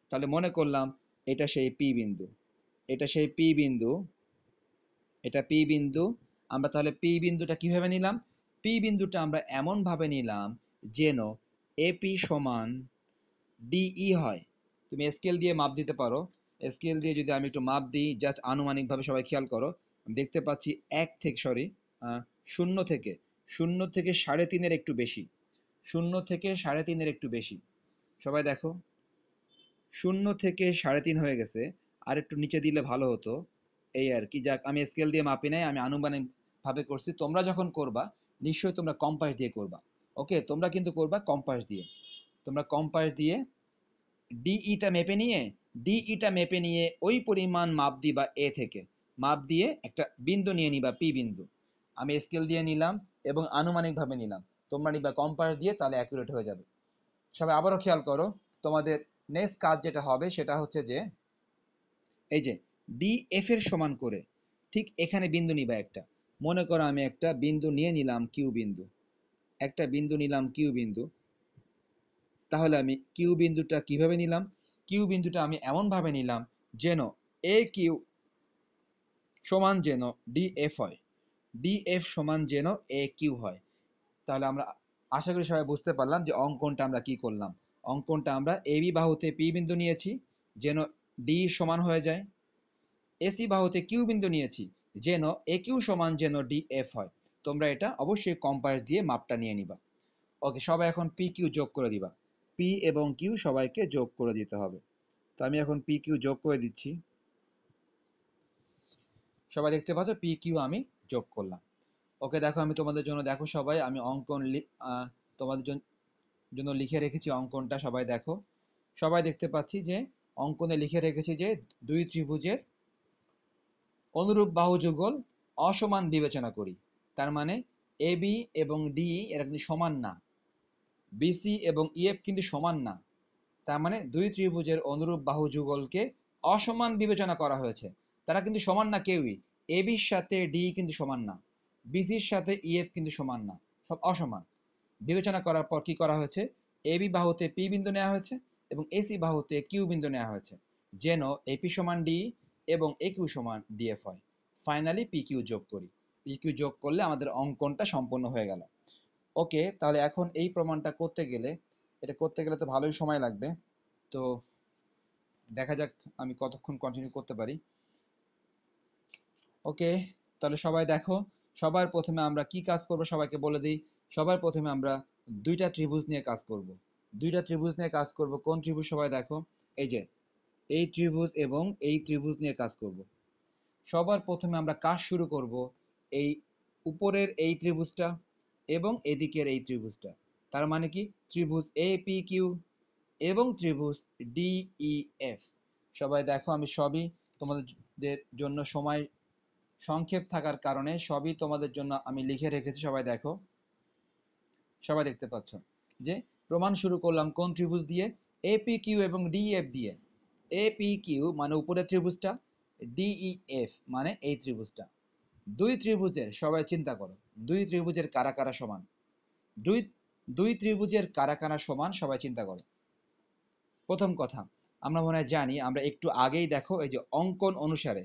তাহলে মনে করলাম এটা সেই পি বিন্দু এটা সেই পি বিন্দু এটা পি বিন্দু আমরা তাহলে পি বিন্দুটা কিভাবে নিলাম পি বিন্দুটা আমরা এমনভাবে নিলাম যেন এপি সমান ডিই e হয় তুমি স্কেল দিয়ে মাপ দিতে পারো স্কেল দিয়ে যদি আমি একটু মাপ দিই জাস্ট আনুমানিকভাবে সবাই খেয়াল করো দেখতে পাচ্ছি এক থেকে সরি শূন্য থেকে শূন্য থেকে সাড়ে তিনের একটু বেশি শূন্য থেকে সাড়ে তিনের একটু বেশি সবাই দেখো শূন্য থেকে সাড়ে তিন হয়ে গেছে আর একটু নিচে দিলে ভালো হতো এই আর কি যাক আমি স্কেল দিয়ে মাপি নাই আমি আনুমানিকভাবে করছি তোমরা যখন করবা নিশ্চয়ই তোমরা কম্পাস দিয়ে করবা ওকে তোমরা কিন্তু করবা কম্পাস দিয়ে তোমরা কম্পাস দিয়ে ডিইটা e মেপে নিয়ে ডিইটা e মেপে নিয়ে ওই পরিমাণ মাপ দিবা এ থেকে মাপ দিয়ে একটা বিন্দু নিয়ে নিবা পি বিন্দু আমি স্কেল দিয়ে নিলাম এবং আনুমানিকভাবে নিলাম তোমরা নিবা কম্পাস দিয়ে তাহলে অ্যাকুরেট হয়ে যাবে সবাই আবারও খেয়াল করো তোমাদের নেক্সট কাজ যেটা হবে সেটা হচ্ছে যে এই যে ডি এফ এর সমান করে ঠিক এখানে বিন্দু নিবা একটা মনে করো আমি একটা বিন্দু নিয়ে নিলাম কিউ বিন্দু একটা বিন্দু নিলাম কিউ বিন্দু তাহলে আমি কিউ বিন্দুটা কিভাবে নিলাম কিউ বিন্দুটা আমি এমনভাবে নিলাম যেন এ কিউ সমান যেন ডিএফ হয় ডিএফ সমান যেন এ কিউ হয় তাহলে আমরা আশা করি সবাই বুঝতে পারলাম যে অঙ্কনটা আমরা কি করলাম অঙ্কনটা আমরা এ বি বাহুতে পি বিন্দু নিয়েছি যেন ডি সমান হয়ে যায় এসি বাহুতে কিউ বিন্দু নিয়েছি যেন এ কিউ সমান যেন ডি এফ হয় তোমরা এটা অবশ্যই কম্পাস দিয়ে মাপটা নিয়ে নিবা ওকে সবাই এখন পি কিউ যোগ করে দিবা পি এবং কিউ সবাইকে যোগ করে দিতে হবে তো আমি এখন পি কিউ যোগ করে দিচ্ছি সবাই দেখতে পাচ্ছ পি কিউ আমি যোগ করলাম ওকে দেখো আমি তোমাদের জন্য দেখো সবাই আমি অঙ্কন তোমাদের জন্য লিখে রেখেছি অঙ্কনটা সবাই দেখো সবাই দেখতে পাচ্ছি যে অঙ্কনে লিখে রেখেছি যে দুই ত্রিভুজের অনুরূপ বাহু যুগল অসমান বিবেচনা করি তার মানে এ বি এবং ডি এরা কিন্তু সমান না বিসি এবং ইএফ e, কিন্তু সমান না তার মানে দুই ত্রিভুজের অনুরূপ বাহু যুগলকে অসমান বিবেচনা করা হয়েছে তারা কিন্তু সমান না কেউই এবির সাথে ডি কিন্তু সমান না বিসির সাথে ইএফ e, কিন্তু সমান না সব অসমান বিবেচনা করার পর কি করা হয়েছে এবি বাহুতে পি বিন্দু নেওয়া হয়েছে এবং এসি বাহুতে কিউ বিন্দু নেওয়া হয়েছে যেন এপি সমান ডি এবং এ কিউ সমান ডিএফ হয় ফাইনালি পি কিউ যোগ করি পি কিউ যোগ করলে আমাদের অঙ্কনটা সম্পন্ন হয়ে গেল ওকে তাহলে এখন এই প্রমাণটা করতে গেলে এটা করতে গেলে তো ভালোই সময় লাগবে তো দেখা যাক আমি কতক্ষণ কন্টিনিউ করতে পারি ওকে তাহলে সবাই দেখো সবার প্রথমে আমরা কি কাজ করব সবাইকে বলে দিই সবার প্রথমে আমরা দুইটা ত্রিভুজ নিয়ে কাজ করব দুইটা ত্রিভুজ নিয়ে কাজ করব কোন ত্রিভুজ সবাই দেখো এই যে এই ত্রিভুজ এবং এই ত্রিভুজ নিয়ে কাজ করব সবার প্রথমে আমরা কাজ শুরু করব এই উপরের এই ত্রিভুজটা এবং এদিকের এই ত্রিভুজটা তার মানে কি ত্রিভুজ এ পি কিউ এবং ত্রিভুজ ডি ই এফ সবাই দেখো আমি সবই তোমাদের জন্য সময় সংক্ষেপ থাকার কারণে সবই তোমাদের জন্য আমি লিখে রেখেছি সবাই দেখো সবাই দেখতে পাচ্ছ যে প্রমাণ শুরু করলাম কোন ত্রিভুজ দিয়ে এপি কিউ এবং ডিএফ e দিয়ে এপি কিউ মানে উপরে ত্রিভুজটা ডিইএফ e মানে এই ত্রিভুজটা দুই ত্রিভুজের সবাই চিন্তা করো দুই ত্রিভুজের কারা কারা সমান দুই দুই ত্রিভুজের কারা কারা সমান সবাই চিন্তা করো প্রথম কথা আমরা মনে হয় জানি আমরা একটু আগেই দেখো এই যে অঙ্কন অনুসারে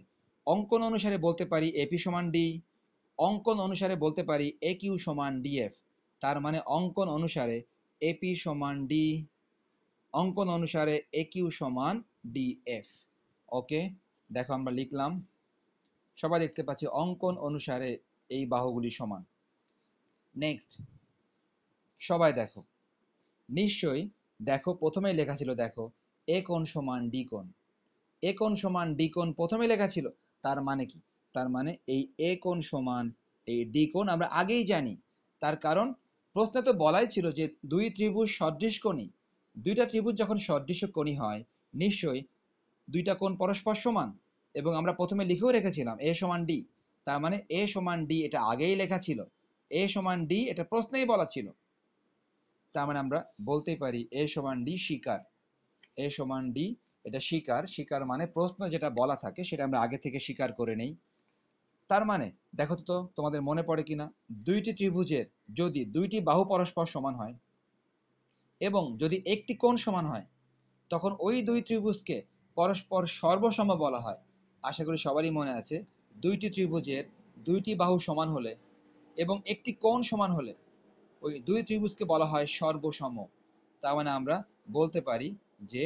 অঙ্কন অনুসারে বলতে পারি এপি সমান ডি অঙ্কন অনুসারে বলতে পারি এ কিউ সমান ডিএফ তার মানে অঙ্কন অনুসারে এপি সমান ডি অঙ্কন অনুসারে এ কিউ সমান ডিএফ ওকে দেখো আমরা লিখলাম সবাই দেখতে পাচ্ছি অঙ্কন অনুসারে এই বাহুগুলি সমান নেক্সট সবাই দেখো নিশ্চয়ই দেখো প্রথমেই লেখা ছিল দেখো এ কোণ সমান ডি কোণ এ কোণ সমান ডি কোণ প্রথমে লেখা ছিল তার মানে কি তার মানে এই এ কোন সমান এই ডি কোন আমরা আগেই জানি তার কারণ প্রশ্নে তো বলাই ছিল যে দুই ত্রিভুজ সদৃশ কোণী দুইটা ত্রিভুজ যখন সদৃশ কোণী হয় নিশ্চয়ই দুইটা কোণ পরস্পর সমান এবং আমরা প্রথমে লিখেও রেখেছিলাম এ সমান ডি তার মানে এ সমান ডি এটা আগেই লেখা ছিল এ সমান ডি এটা প্রশ্নেই বলা ছিল তার মানে আমরা বলতেই পারি এ সমান ডি শিকার এ সমান ডি এটা স্বীকার স্বীকার মানে প্রশ্ন যেটা বলা থাকে সেটা আমরা আগে থেকে স্বীকার করে নেই তার মানে দেখো তো তোমাদের মনে পড়ে কিনা দুইটি ত্রিভুজের যদি দুইটি বাহু পরস্পর সমান হয় এবং যদি একটি কোণ সমান হয় তখন ওই দুই ত্রিভুজকে পরস্পর সর্বসম বলা হয় আশা করি সবারই মনে আছে দুইটি ত্রিভুজের দুইটি বাহু সমান হলে এবং একটি কোণ সমান হলে ওই দুই ত্রিভুজকে বলা হয় সর্বসম তার মানে আমরা বলতে পারি যে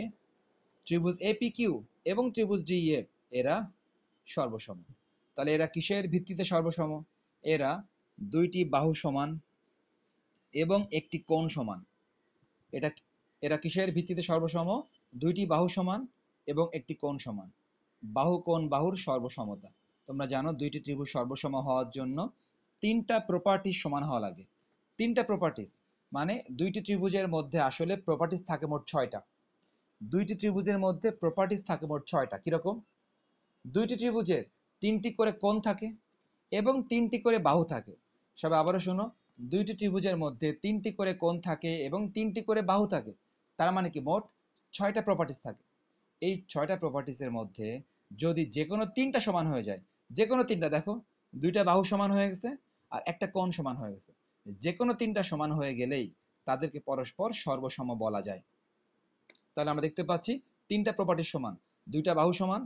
ত্রিভুজ এপিকিউ এবং ত্রিভুজ ডিএফ e এরা সর্বসম তাহলে এরা কিসের ভিত্তিতে সর্বসম এরা দুইটি বাহু সমান এবং একটি কোণ সমান এটা এরা কিসের ভিত্তিতে সর্বসম দুইটি বাহু সমান এবং একটি কোণ সমান বাহু কোণ বাহুর সর্বসমতা তোমরা জানো দুইটি ত্রিভুজ সর্বসম হওয়ার জন্য তিনটা প্রপার্টিস সমান হওয়া লাগে তিনটা প্রপার্টিস মানে দুইটি ত্রিভুজের মধ্যে আসলে প্রপার্টিস থাকে মোট ছয়টা দুইটি ত্রিভুজের মধ্যে প্রপার্টিস থাকে মোট ছয়টা কিরকম দুইটি ত্রিভুজের তিনটি করে কোণ থাকে এবং তিনটি করে বাহু থাকে সবাই আবারও শোনো দুইটি ত্রিভুজের মধ্যে তিনটি করে কোণ থাকে এবং তিনটি করে বাহু থাকে তার মানে কি মোট ছয়টা প্রপার্টিস থাকে এই ছয়টা প্রপার্টিসের মধ্যে যদি যে কোনো তিনটা সমান হয়ে যায় যে কোনো তিনটা দেখো দুইটা বাহু সমান হয়ে গেছে আর একটা কোণ সমান হয়ে গেছে যে কোনো তিনটা সমান হয়ে গেলেই তাদেরকে পরস্পর সর্বসম বলা যায় তাহলে আমরা দেখতে পাচ্ছি তিনটা প্রপার্টির সমান দুইটা বাহু সমান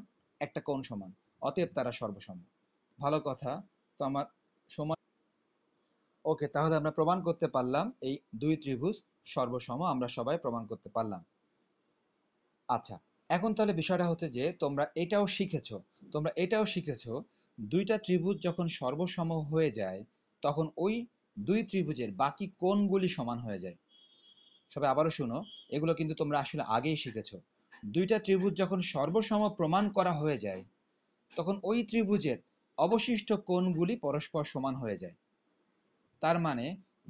একটা কোণ সমান অতএব তারা সর্বসম ভালো কথা তো আমার সমান ওকে তাহলে আমরা প্রমাণ করতে পারলাম এই দুই ত্রিভুজ সর্বসম আমরা সবাই প্রমাণ করতে পারলাম আচ্ছা এখন তাহলে বিষয়টা হচ্ছে যে তোমরা এটাও শিখেছো তোমরা এটাও শিখেছো দুইটা ত্রিভুজ যখন সর্বসম হয়ে যায় তখন ওই দুই ত্রিভুজের বাকি কোণগুলি সমান হয়ে যায় সবাই আবারও শুনো এগুলো কিন্তু তোমরা আসলে আগেই শিখেছ দুইটা ত্রিভুজ যখন সর্বসম প্রমাণ করা হয়ে যায় তখন ওই ত্রিভুজের অবশিষ্ট কোণগুলি পরস্পর সমান হয়ে যায় তার মানে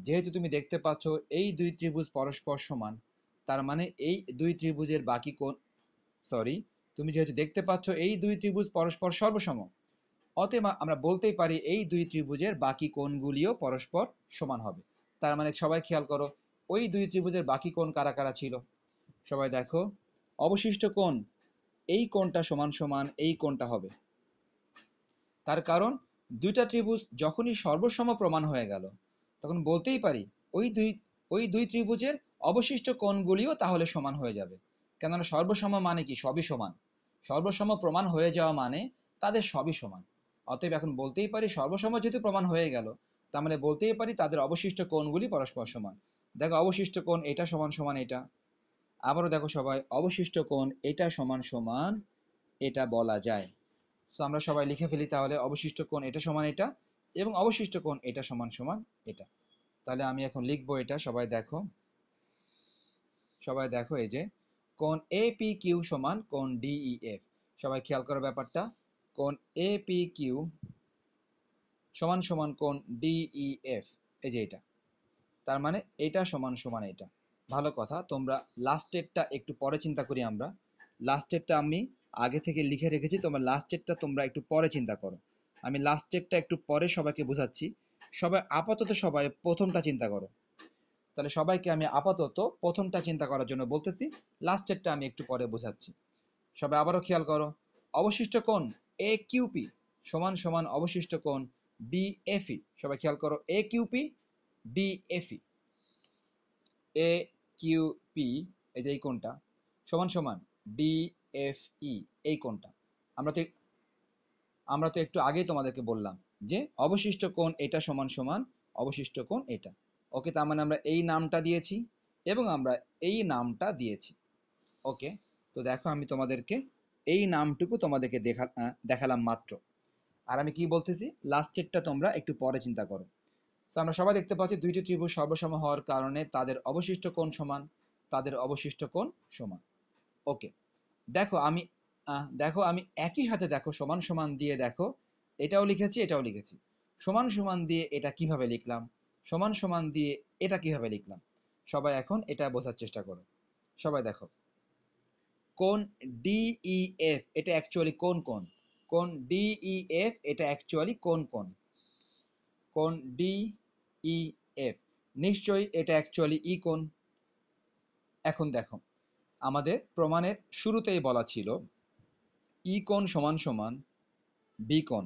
যেহেতু তুমি দেখতে পাচ্ছ এই দুই ত্রিভুজ পরস্পর সমান তার মানে এই দুই ত্রিভুজের বাকি কোণ সরি তুমি যেহেতু দেখতে পাচ্ছ এই দুই ত্রিভুজ পরস্পর সর্বসম অতএব আমরা বলতেই পারি এই দুই ত্রিভুজের বাকি কোণগুলিও পরস্পর সমান হবে তার মানে সবাই খেয়াল করো ওই দুই ত্রিভুজের বাকি কোণ কারা কারা ছিল সবাই দেখো অবশিষ্ট কোণ এই কোণটা সমান সমান এই কোণটা হবে তার কারণ দুইটা ত্রিভুজ যখনই সর্বসম প্রমাণ হয়ে গেল তখন বলতেই পারি ওই দুই ওই দুই ত্রিভুজের অবশিষ্ট কোণগুলিও তাহলে সমান হয়ে যাবে কেননা সর্বসম মানে কি সবই সমান সর্বসম প্রমাণ হয়ে যাওয়া মানে তাদের সবই সমান অতএব এখন বলতেই পারি সর্বসম যেহেতু প্রমাণ হয়ে গেল তার মানে বলতেই পারি তাদের অবশিষ্ট কোণগুলি পরস্পর সমান দেখো অবশিষ্ট কোণ এটা সমান সমান এটা আবারও দেখো সবাই অবশিষ্ট কোণ এটা সমান সমান এটা বলা যায় সো আমরা সবাই লিখে ফেলি তাহলে অবশিষ্ট কোণ এটা সমান এটা এবং অবশিষ্ট কোণ এটা সমান সমান এটা তাহলে আমি এখন লিখবো এটা সবাই দেখো সবাই দেখো এই যে কোন এ পি কিউ সমান কোন ডিই এফ সবাই খেয়াল করো ব্যাপারটা কোন এ পি কিউ সমান সমান কোন ডিই এফ এই যে এটা তার মানে এটা সমান সমান এটা ভালো কথা তোমরা লাস্টেরটা একটু পরে চিন্তা করি আমরা লাস্টেরটা আমি আগে থেকে লিখে রেখেছি তোমরা লাস্টেরটা তোমরা একটু পরে চিন্তা করো আমি লাস্টেরটা একটু পরে সবাইকে বোঝাচ্ছি সবাই আপাতত সবাই প্রথমটা চিন্তা করো তাহলে সবাইকে আমি আপাতত প্রথমটা চিন্তা করার জন্য বলতেছি লাস্টেরটা আমি একটু পরে বোঝাচ্ছি সবাই আবারও খেয়াল করো অবশিষ্ট কোণ এ কিউপি সমান সমান অবশিষ্ট কোণ ই সবাই খেয়াল করো A QP DFE A Q P এই যে এই কোনটা সমান সমান ডিএফই e, এই কোনটা আমরা তো আমরা তো একটু আগেই তোমাদেরকে বললাম যে অবশিষ্ট কোণ এটা সমান সমান অবশিষ্ট কোণ এটা ওকে তার মানে আমরা এই নামটা দিয়েছি এবং আমরা এই নামটা দিয়েছি ওকে তো দেখো আমি তোমাদেরকে এই নামটুকু তোমাদেরকে দেখা দেখালাম মাত্র আর আমি কি বলতেছি লাস্টেরটা তোমরা একটু পরে চিন্তা করো তো আমরা সবাই দেখতে পাচ্ছি দুইটি ত্রিভুজ সর্বসম হওয়ার কারণে তাদের অবশিষ্ট কোণ সমান তাদের অবশিষ্ট কোণ সমান ওকে দেখো আমি দেখো আমি একই সাথে দেখো সমান সমান দিয়ে দেখো এটাও লিখেছি এটাও লিখেছি সমান সমান দিয়ে এটা কিভাবে লিখলাম সমান সমান দিয়ে এটা কিভাবে লিখলাম সবাই এখন এটা বোঝার চেষ্টা করো সবাই দেখো কোন এফ e এটা অ্যাকচুয়ালি কোন কোন কোন এফ এটা অ্যাকচুয়ালি কোন কোন কোন ডি ই e এফ নিশ্চয়ই এটা অ্যাকচুয়ালি ই কোন এখন দেখো আমাদের প্রমাণের শুরুতেই বলা ছিল ই e কোন সমান সমান বি কোন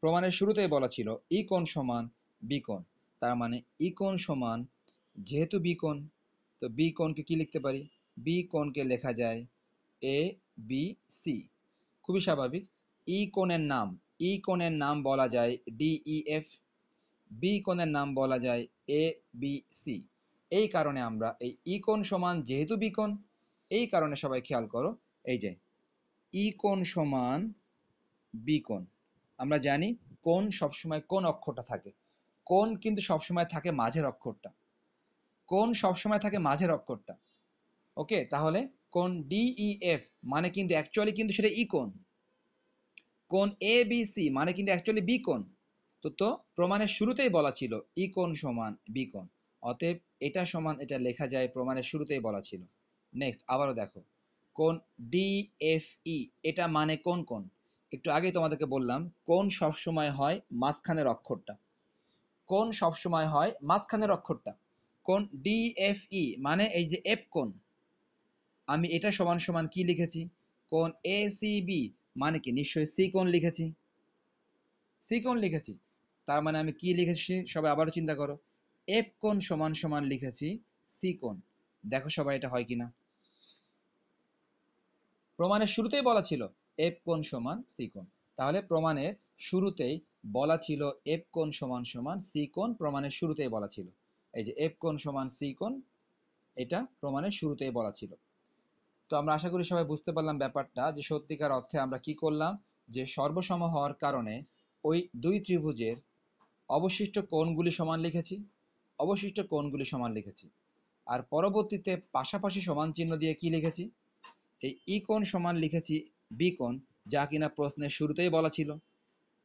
প্রমাণের শুরুতেই বলা ছিল ই e কোন সমান বি কোন তার মানে ই কোন সমান যেহেতু বি কোন তো বি কোনকে কি লিখতে পারি বি কোনকে লেখা যায় এ বি সি খুবই স্বাভাবিক ই কোণের নাম ই কোণের নাম বলা যায় এফ বি কোণের নাম বলা যায় এ বি সি এই কারণে আমরা এই ই e সমান যেহেতু বি কোণ এই কারণে সবাই খেয়াল করো এই যে ইকোন e সমান বি কোণ আমরা জানি কোন সবসময় কোন অক্ষরটা থাকে কোন কিন্তু সবসময় থাকে মাঝের অক্ষরটা কোন সবসময় থাকে মাঝের অক্ষরটা ওকে তাহলে কোন কোণ এফ e, মানে কিন্তু অ্যাকচুয়ালি কিন্তু সেটা ইকোন কোন এ বি সি মানে কিন্তু অ্যাকচুয়ালি বি কোণ তো তো প্রমাণের শুরুতেই বলা ছিল ই কোন সমান বি কোন অতএব এটা সমান এটা লেখা যায় প্রমাণের শুরুতেই বলা ছিল নেক্সট আবারও দেখো কোন ডি এফ ই এটা মানে কোন কোন একটু আগে তোমাদেরকে বললাম কোন সবসময় হয় মাঝখানের অক্ষরটা কোন সবসময় হয় মাঝখানের অক্ষরটা কোন ডি এফ ই মানে এই যে এফ কোন আমি এটা সমান সমান কি লিখেছি কোন এ সি বি মানে কি নিশ্চয়ই সি কোন লিখেছি সি কোন লিখেছি তার মানে আমি কি লিখেছি সবাই আবারও চিন্তা করো এফ কোন সমান সমান লিখেছি সি কোন দেখো সবাই এটা হয় কিনা প্রমাণের শুরুতেই বলা ছিল এফ কোন সমান সি কোন তাহলে প্রমাণের শুরুতেই বলা ছিল এফ কোন সমান সমান সি কোন প্রমাণের শুরুতেই বলা ছিল এই যে এফ কোন সমান সি কোন এটা প্রমাণের শুরুতেই বলা ছিল তো আমরা আশা করি সবাই বুঝতে পারলাম ব্যাপারটা যে সত্যিকার অর্থে আমরা কি করলাম যে সর্বসম হওয়ার কারণে ওই দুই ত্রিভুজের অবশিষ্ট কোণগুলি সমান লিখেছি অবশিষ্ট কোণগুলি সমান লিখেছি আর পরবর্তীতে পাশাপাশি সমান চিহ্ন দিয়ে কি লিখেছি এই ই কোণ সমান লিখেছি বি কোণ যা কিনা প্রশ্নের শুরুতেই বলা ছিল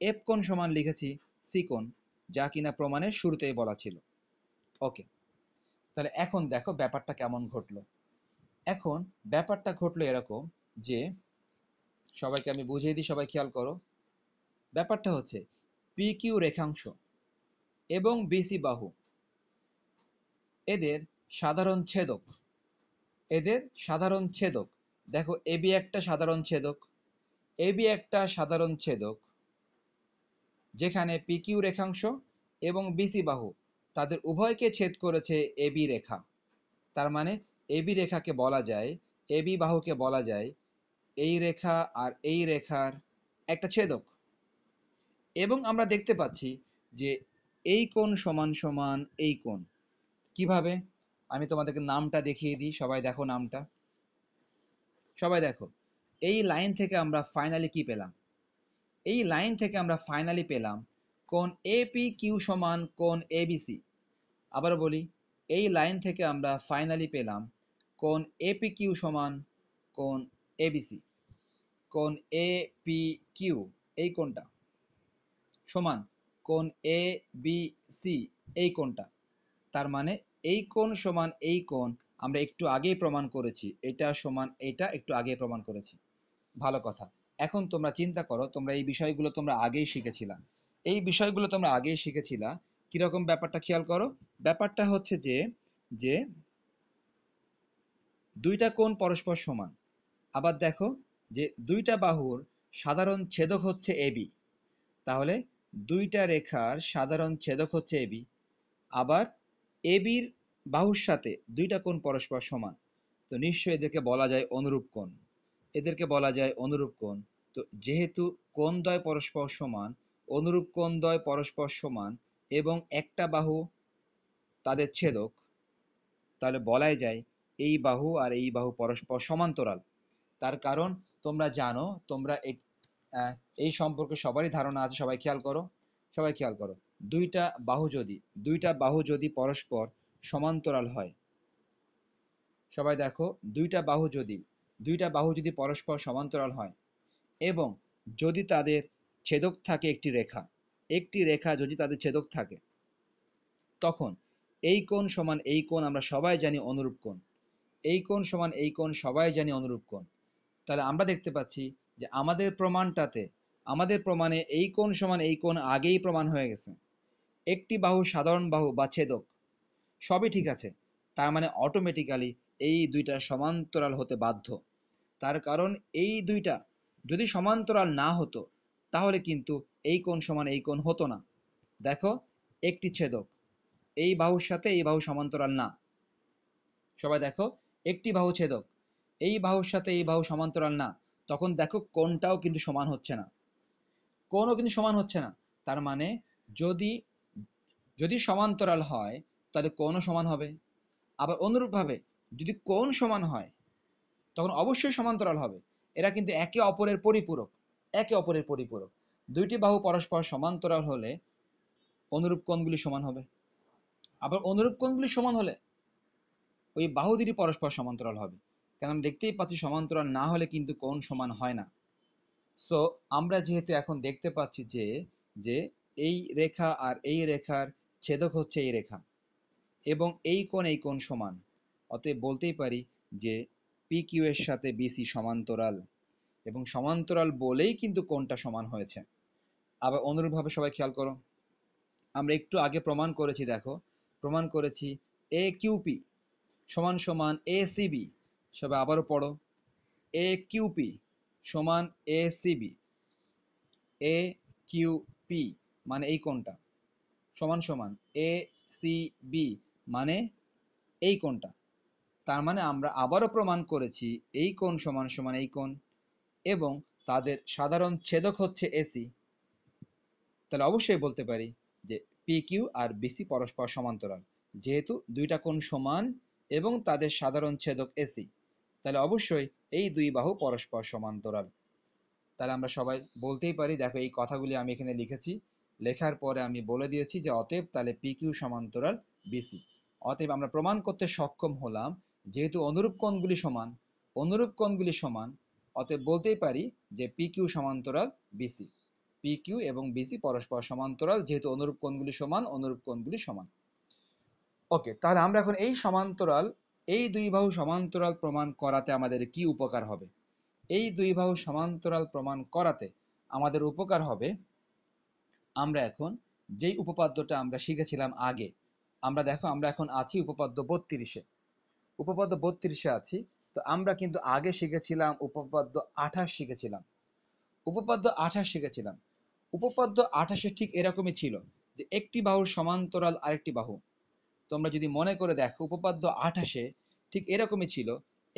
এফ কোণ সমান লিখেছি সি কোণ যা কিনা প্রমাণের শুরুতেই বলা ছিল ওকে তাহলে এখন দেখো ব্যাপারটা কেমন ঘটলো এখন ব্যাপারটা ঘটলো এরকম যে সবাইকে আমি বুঝিয়ে দিই সবাই খেয়াল করো ব্যাপারটা হচ্ছে পি কিউ রেখাংশ এবং বিসি বাহু এদের সাধারণ ছেদক এদের সাধারণ ছেদক দেখো এবি একটা সাধারণ ছেদক এবি একটা সাধারণ ছেদক যেখানে পিকিউ রেখাংশ এবং বিসি বাহু তাদের উভয়কে ছেদ করেছে এবি রেখা তার মানে এবি রেখাকে বলা যায় এবি বাহুকে বলা যায় এই রেখা আর এই রেখার একটা ছেদক এবং আমরা দেখতে পাচ্ছি যে এই কোণ সমান সমান এই কোণ কিভাবে আমি তোমাদেরকে নামটা দেখিয়ে দিই সবাই দেখো নামটা সবাই দেখো এই লাইন থেকে আমরা ফাইনালি কি পেলাম এই লাইন থেকে আমরা ফাইনালি পেলাম কোন এপি কিউ সমান কোন এ সি আবার বলি এই লাইন থেকে আমরা ফাইনালি পেলাম কোন এপি কিউ সমান কোন এ সি কোন এপি কিউ এই কোনটা সমান কোণ এ বি সি এই কোণটা তার মানে এই কোণ সমান এই কোণ আমরা একটু আগেই প্রমাণ করেছি এটা সমান এটা একটু আগে প্রমাণ করেছি ভালো কথা এখন তোমরা চিন্তা করো তোমরা এই বিষয়গুলো তোমরা আগেই শিখেছিলা এই বিষয়গুলো তোমরা আগেই শিখেছিলা কীরকম ব্যাপারটা খেয়াল করো ব্যাপারটা হচ্ছে যে যে দুইটা কোণ পরস্পর সমান আবার দেখো যে দুইটা বাহুর সাধারণ ছেদক হচ্ছে এবি তাহলে দুইটা রেখার সাধারণ ছেদক হচ্ছে এবি আবার এবির বাহুর সাথে দুইটা কোণ পরস্পর সমান তো নিশ্চয়ই এদেরকে বলা যায় অনুরূপ কোণ এদেরকে বলা যায় অনুরূপ কোণ তো যেহেতু কোন দয় পরস্পর সমান অনুরূপ কোন দয় পরস্পর সমান এবং একটা বাহু তাদের ছেদক তাহলে বলাই যায় এই বাহু আর এই বাহু পরস্পর সমান্তরাল তার কারণ তোমরা জানো তোমরা এই সম্পর্কে সবারই ধারণা আছে সবাই খেয়াল করো সবাই খেয়াল করো দুইটা বাহু যদি দুইটা বাহু যদি পরস্পর সমান্তরাল হয় সবাই দেখো দুইটা বাহু যদি দুইটা বাহু যদি পরস্পর সমান্তরাল হয় এবং যদি তাদের ছেদক থাকে একটি রেখা একটি রেখা যদি তাদের ছেদক থাকে তখন এই কোণ সমান এই কোণ আমরা সবাই জানি অনুরূপ কোণ এই কোণ সমান এই কোণ সবাই জানি অনুরূপ কোণ তাহলে আমরা দেখতে পাচ্ছি যে আমাদের প্রমাণটাতে আমাদের প্রমাণে এই কোণ সমান এই কোণ আগেই প্রমাণ হয়ে গেছে একটি বাহু সাধারণ বাহু বা ছেদক সবই ঠিক আছে তার মানে অটোমেটিক্যালি এই দুইটা সমান্তরাল হতে বাধ্য তার কারণ এই দুইটা যদি সমান্তরাল না হতো তাহলে কিন্তু এই কোণ সমান এই কোণ হতো না দেখো একটি ছেদক এই বাহুর সাথে এই বাহু সমান্তরাল না সবাই দেখো একটি বাহু ছেদক এই বাহুর সাথে এই বাহু সমান্তরাল না তখন দেখো কোনটাও কিন্তু সমান হচ্ছে না কোনও কিন্তু সমান হচ্ছে না তার মানে যদি যদি সমান্তরাল হয় তাহলে কোনও সমান হবে আবার অনুরূপভাবে যদি কোন সমান হয় তখন অবশ্যই সমান্তরাল হবে এরা কিন্তু একে অপরের পরিপূরক একে অপরের পরিপূরক দুইটি বাহু পরস্পর সমান্তরাল হলে অনুরূপ কোণগুলি সমান হবে আবার অনুরূপ কোণগুলি সমান হলে ওই বাহু দুটি পরস্পর সমান্তরাল হবে কারণ আমি দেখতেই পাচ্ছি সমান্তরাল না হলে কিন্তু কোণ সমান হয় না সো আমরা যেহেতু এখন দেখতে পাচ্ছি যে যে এই রেখা আর এই রেখার ছেদক হচ্ছে এই রেখা এবং এই কোণ এই কোণ সমান অতএব বলতেই পারি যে পি কিউ এর সাথে বিসি সমান্তরাল এবং সমান্তরাল বলেই কিন্তু কোণটা সমান হয়েছে আবার অনুরূপভাবে সবাই খেয়াল করো আমরা একটু আগে প্রমাণ করেছি দেখো প্রমাণ করেছি এ কিউপি সমান সমান এ সিবি সবে আবারও পড়ো এ কিউপি সমান এ সিবি এ কিউপি মানে এই কোনটা সমান সমান এ সি বি মানে এই কোনটা তার মানে আমরা আবারও প্রমাণ করেছি এই কোন সমান সমান এই কোন এবং তাদের সাধারণ ছেদক হচ্ছে এসি তাহলে অবশ্যই বলতে পারি যে পি কিউ আর বিসি পরস্পর সমান্তরাল যেহেতু দুইটা কোন সমান এবং তাদের সাধারণ ছেদক এসি তাহলে অবশ্যই এই দুই বাহু পরস্পর সমান্তরাল তাহলে আমরা সবাই বলতেই পারি দেখো এই কথাগুলি আমি এখানে লিখেছি লেখার পরে আমি বলে দিয়েছি যে অতএব তাহলে পিকিউ সমান্তরাল বিসি অতএব আমরা প্রমাণ করতে সক্ষম হলাম যেহেতু অনুরূপ কোণগুলি সমান অনুরূপ কোণগুলি সমান অতএব বলতেই পারি যে পিকিউ সমান্তরাল বিসি পিকিউ এবং বিসি পরস্পর সমান্তরাল যেহেতু অনুরূপ কোণগুলি সমান অনুরূপ কোণগুলি সমান ওকে তাহলে আমরা এখন এই সমান্তরাল এই দুই বাহু সমান্তরাল প্রমাণ করাতে আমাদের কি উপকার হবে এই দুই বাহু সমান্তরাল প্রমাণ করাতে আমাদের উপকার হবে আমরা এখন যেই উপপাদ্যটা আমরা শিখেছিলাম আগে আমরা দেখো আমরা এখন আছি উপপাদ্য বত্রিশে উপপাদ্য বত্রিশে আছি তো আমরা কিন্তু আগে শিখেছিলাম উপপাদ্য আঠাশ শিখেছিলাম উপপাদ্য আঠাশ শিখেছিলাম উপপাদ্য আঠাশে ঠিক এরকমই ছিল যে একটি বাহুর সমান্তরাল আরেকটি বাহু তোমরা যদি মনে করে দেখো উপপাদ্য আঠাশে ঠিক এরকমই ছিল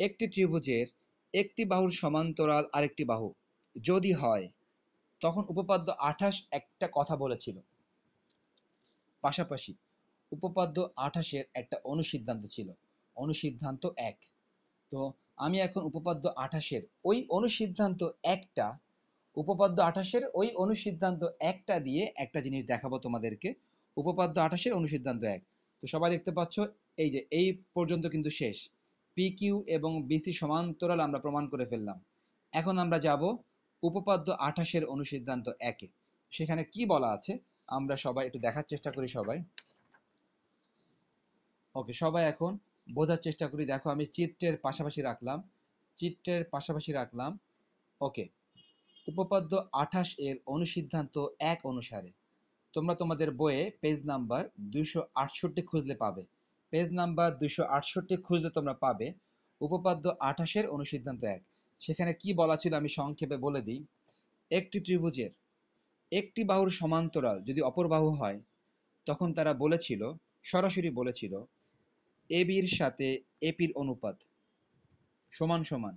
একটি ত্রিভুজের একটি বাহুর সমান্তরাল আরেকটি বাহু যদি হয় তখন উপপাদ্য আঠাশ একটা কথা বলেছিল পাশাপাশি উপপাদ্য আঠাশের একটা অনুসিদ্ধান্ত ছিল অনুসিদ্ধান্ত এক তো আমি এখন উপপাদ্য আঠাশের ওই অনুসিদ্ধান্ত একটা উপপাদ্য আঠাশের ওই অনুসিদ্ধান্ত একটা দিয়ে একটা জিনিস দেখাবো তোমাদেরকে উপপাদ্য আঠাশের অনুসিদ্ধান্ত এক তো সবাই দেখতে পাচ্ছ এই যে এই পর্যন্ত কিন্তু শেষ পি এবং বিসি সমান্তরাল আমরা প্রমাণ করে ফেললাম এখন আমরা যাব উপপাদ্য আঠাশের অনুসিদ্ধান্ত একে সেখানে কি বলা আছে আমরা সবাই একটু দেখার চেষ্টা করি সবাই ওকে সবাই এখন বোঝার চেষ্টা করি দেখো আমি চিত্রের পাশাপাশি রাখলাম চিত্রের পাশাপাশি রাখলাম ওকে উপপাদ্য আঠাশ এর অনুসিদ্ধান্ত এক অনুসারে তোমরা তোমাদের বইয়ে পেজ নাম্বার দুইশো আটষট্টি খুঁজলে পাবে পেজ নাম্বার দুইশো আটষট্টি খুঁজলে তোমরা পাবে উপপাদ্য আঠাশের অনুসিদ্ধান্ত এক সেখানে কি বলা ছিল আমি সংক্ষেপে বলে দিই একটি ত্রিভুজের একটি বাহুর সমান্তরাল যদি অপর বাহু হয় তখন তারা বলেছিল সরাসরি বলেছিল এবির সাথে এপির অনুপাত সমান সমান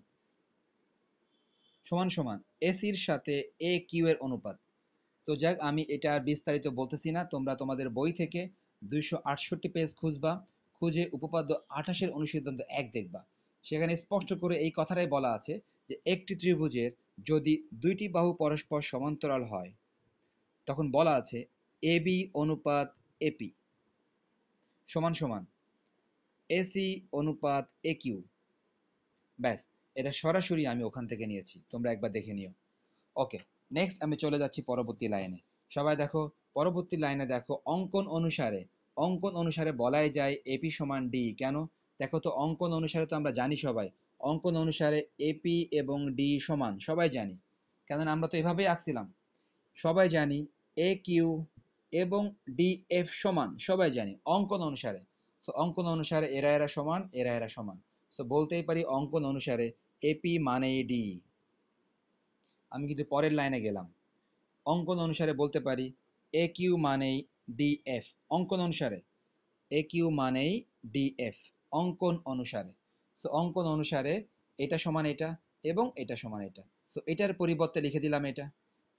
সমান সমান এসির সাথে এ কিউ এর অনুপাত তো যাক আমি এটা আর বিস্তারিত বলতেছি না তোমরা তোমাদের বই থেকে দুইশো আটষট্টি পেজ খুঁজবা খুঁজে উপপাদ্য আঠাশের অনুসিদ্ধান্ত এক দেখবা সেখানে স্পষ্ট করে এই কথাটাই বলা আছে যে একটি ত্রিভুজের যদি দুইটি বাহু পরস্পর সমান্তরাল হয় তখন বলা আছে এ বি অনুপাত এপি সমান সমান এসি অনুপাত এ কিউ ব্যাস এটা সরাসরি আমি ওখান থেকে নিয়েছি তোমরা একবার দেখে নিও ওকে নেক্সট আমি চলে যাচ্ছি পরবর্তী লাইনে সবাই দেখো পরবর্তী লাইনে দেখো অঙ্কন অনুসারে অঙ্কন অনুসারে বলাই যায় এপি সমান ডি কেন দেখো তো অঙ্কন অনুসারে তো আমরা জানি সবাই অঙ্কন অনুসারে এপি এবং ডি সমান সবাই জানি কেননা আমরা তো এভাবেই আঁকছিলাম সবাই জানি এ কিউ এবং ডি এফ সমান সবাই জানি অঙ্কন অনুসারে সো অঙ্কন অনুসারে এরা এরা সমান এরা এরা সমান সো বলতেই পারি অঙ্কন অনুসারে এপি মানে ডি আমি কিন্তু পরের লাইনে গেলাম অঙ্কন অনুসারে বলতে পারি এ কিউ মানেই ডিএফ অঙ্কন অনুসারে এ কিউ মানেই ডিএফ অঙ্কন অনুসারে সো অঙ্কন অনুসারে এটা সমান এটা এবং এটা সমান এটা সো এটার পরিবর্তে লিখে দিলাম এটা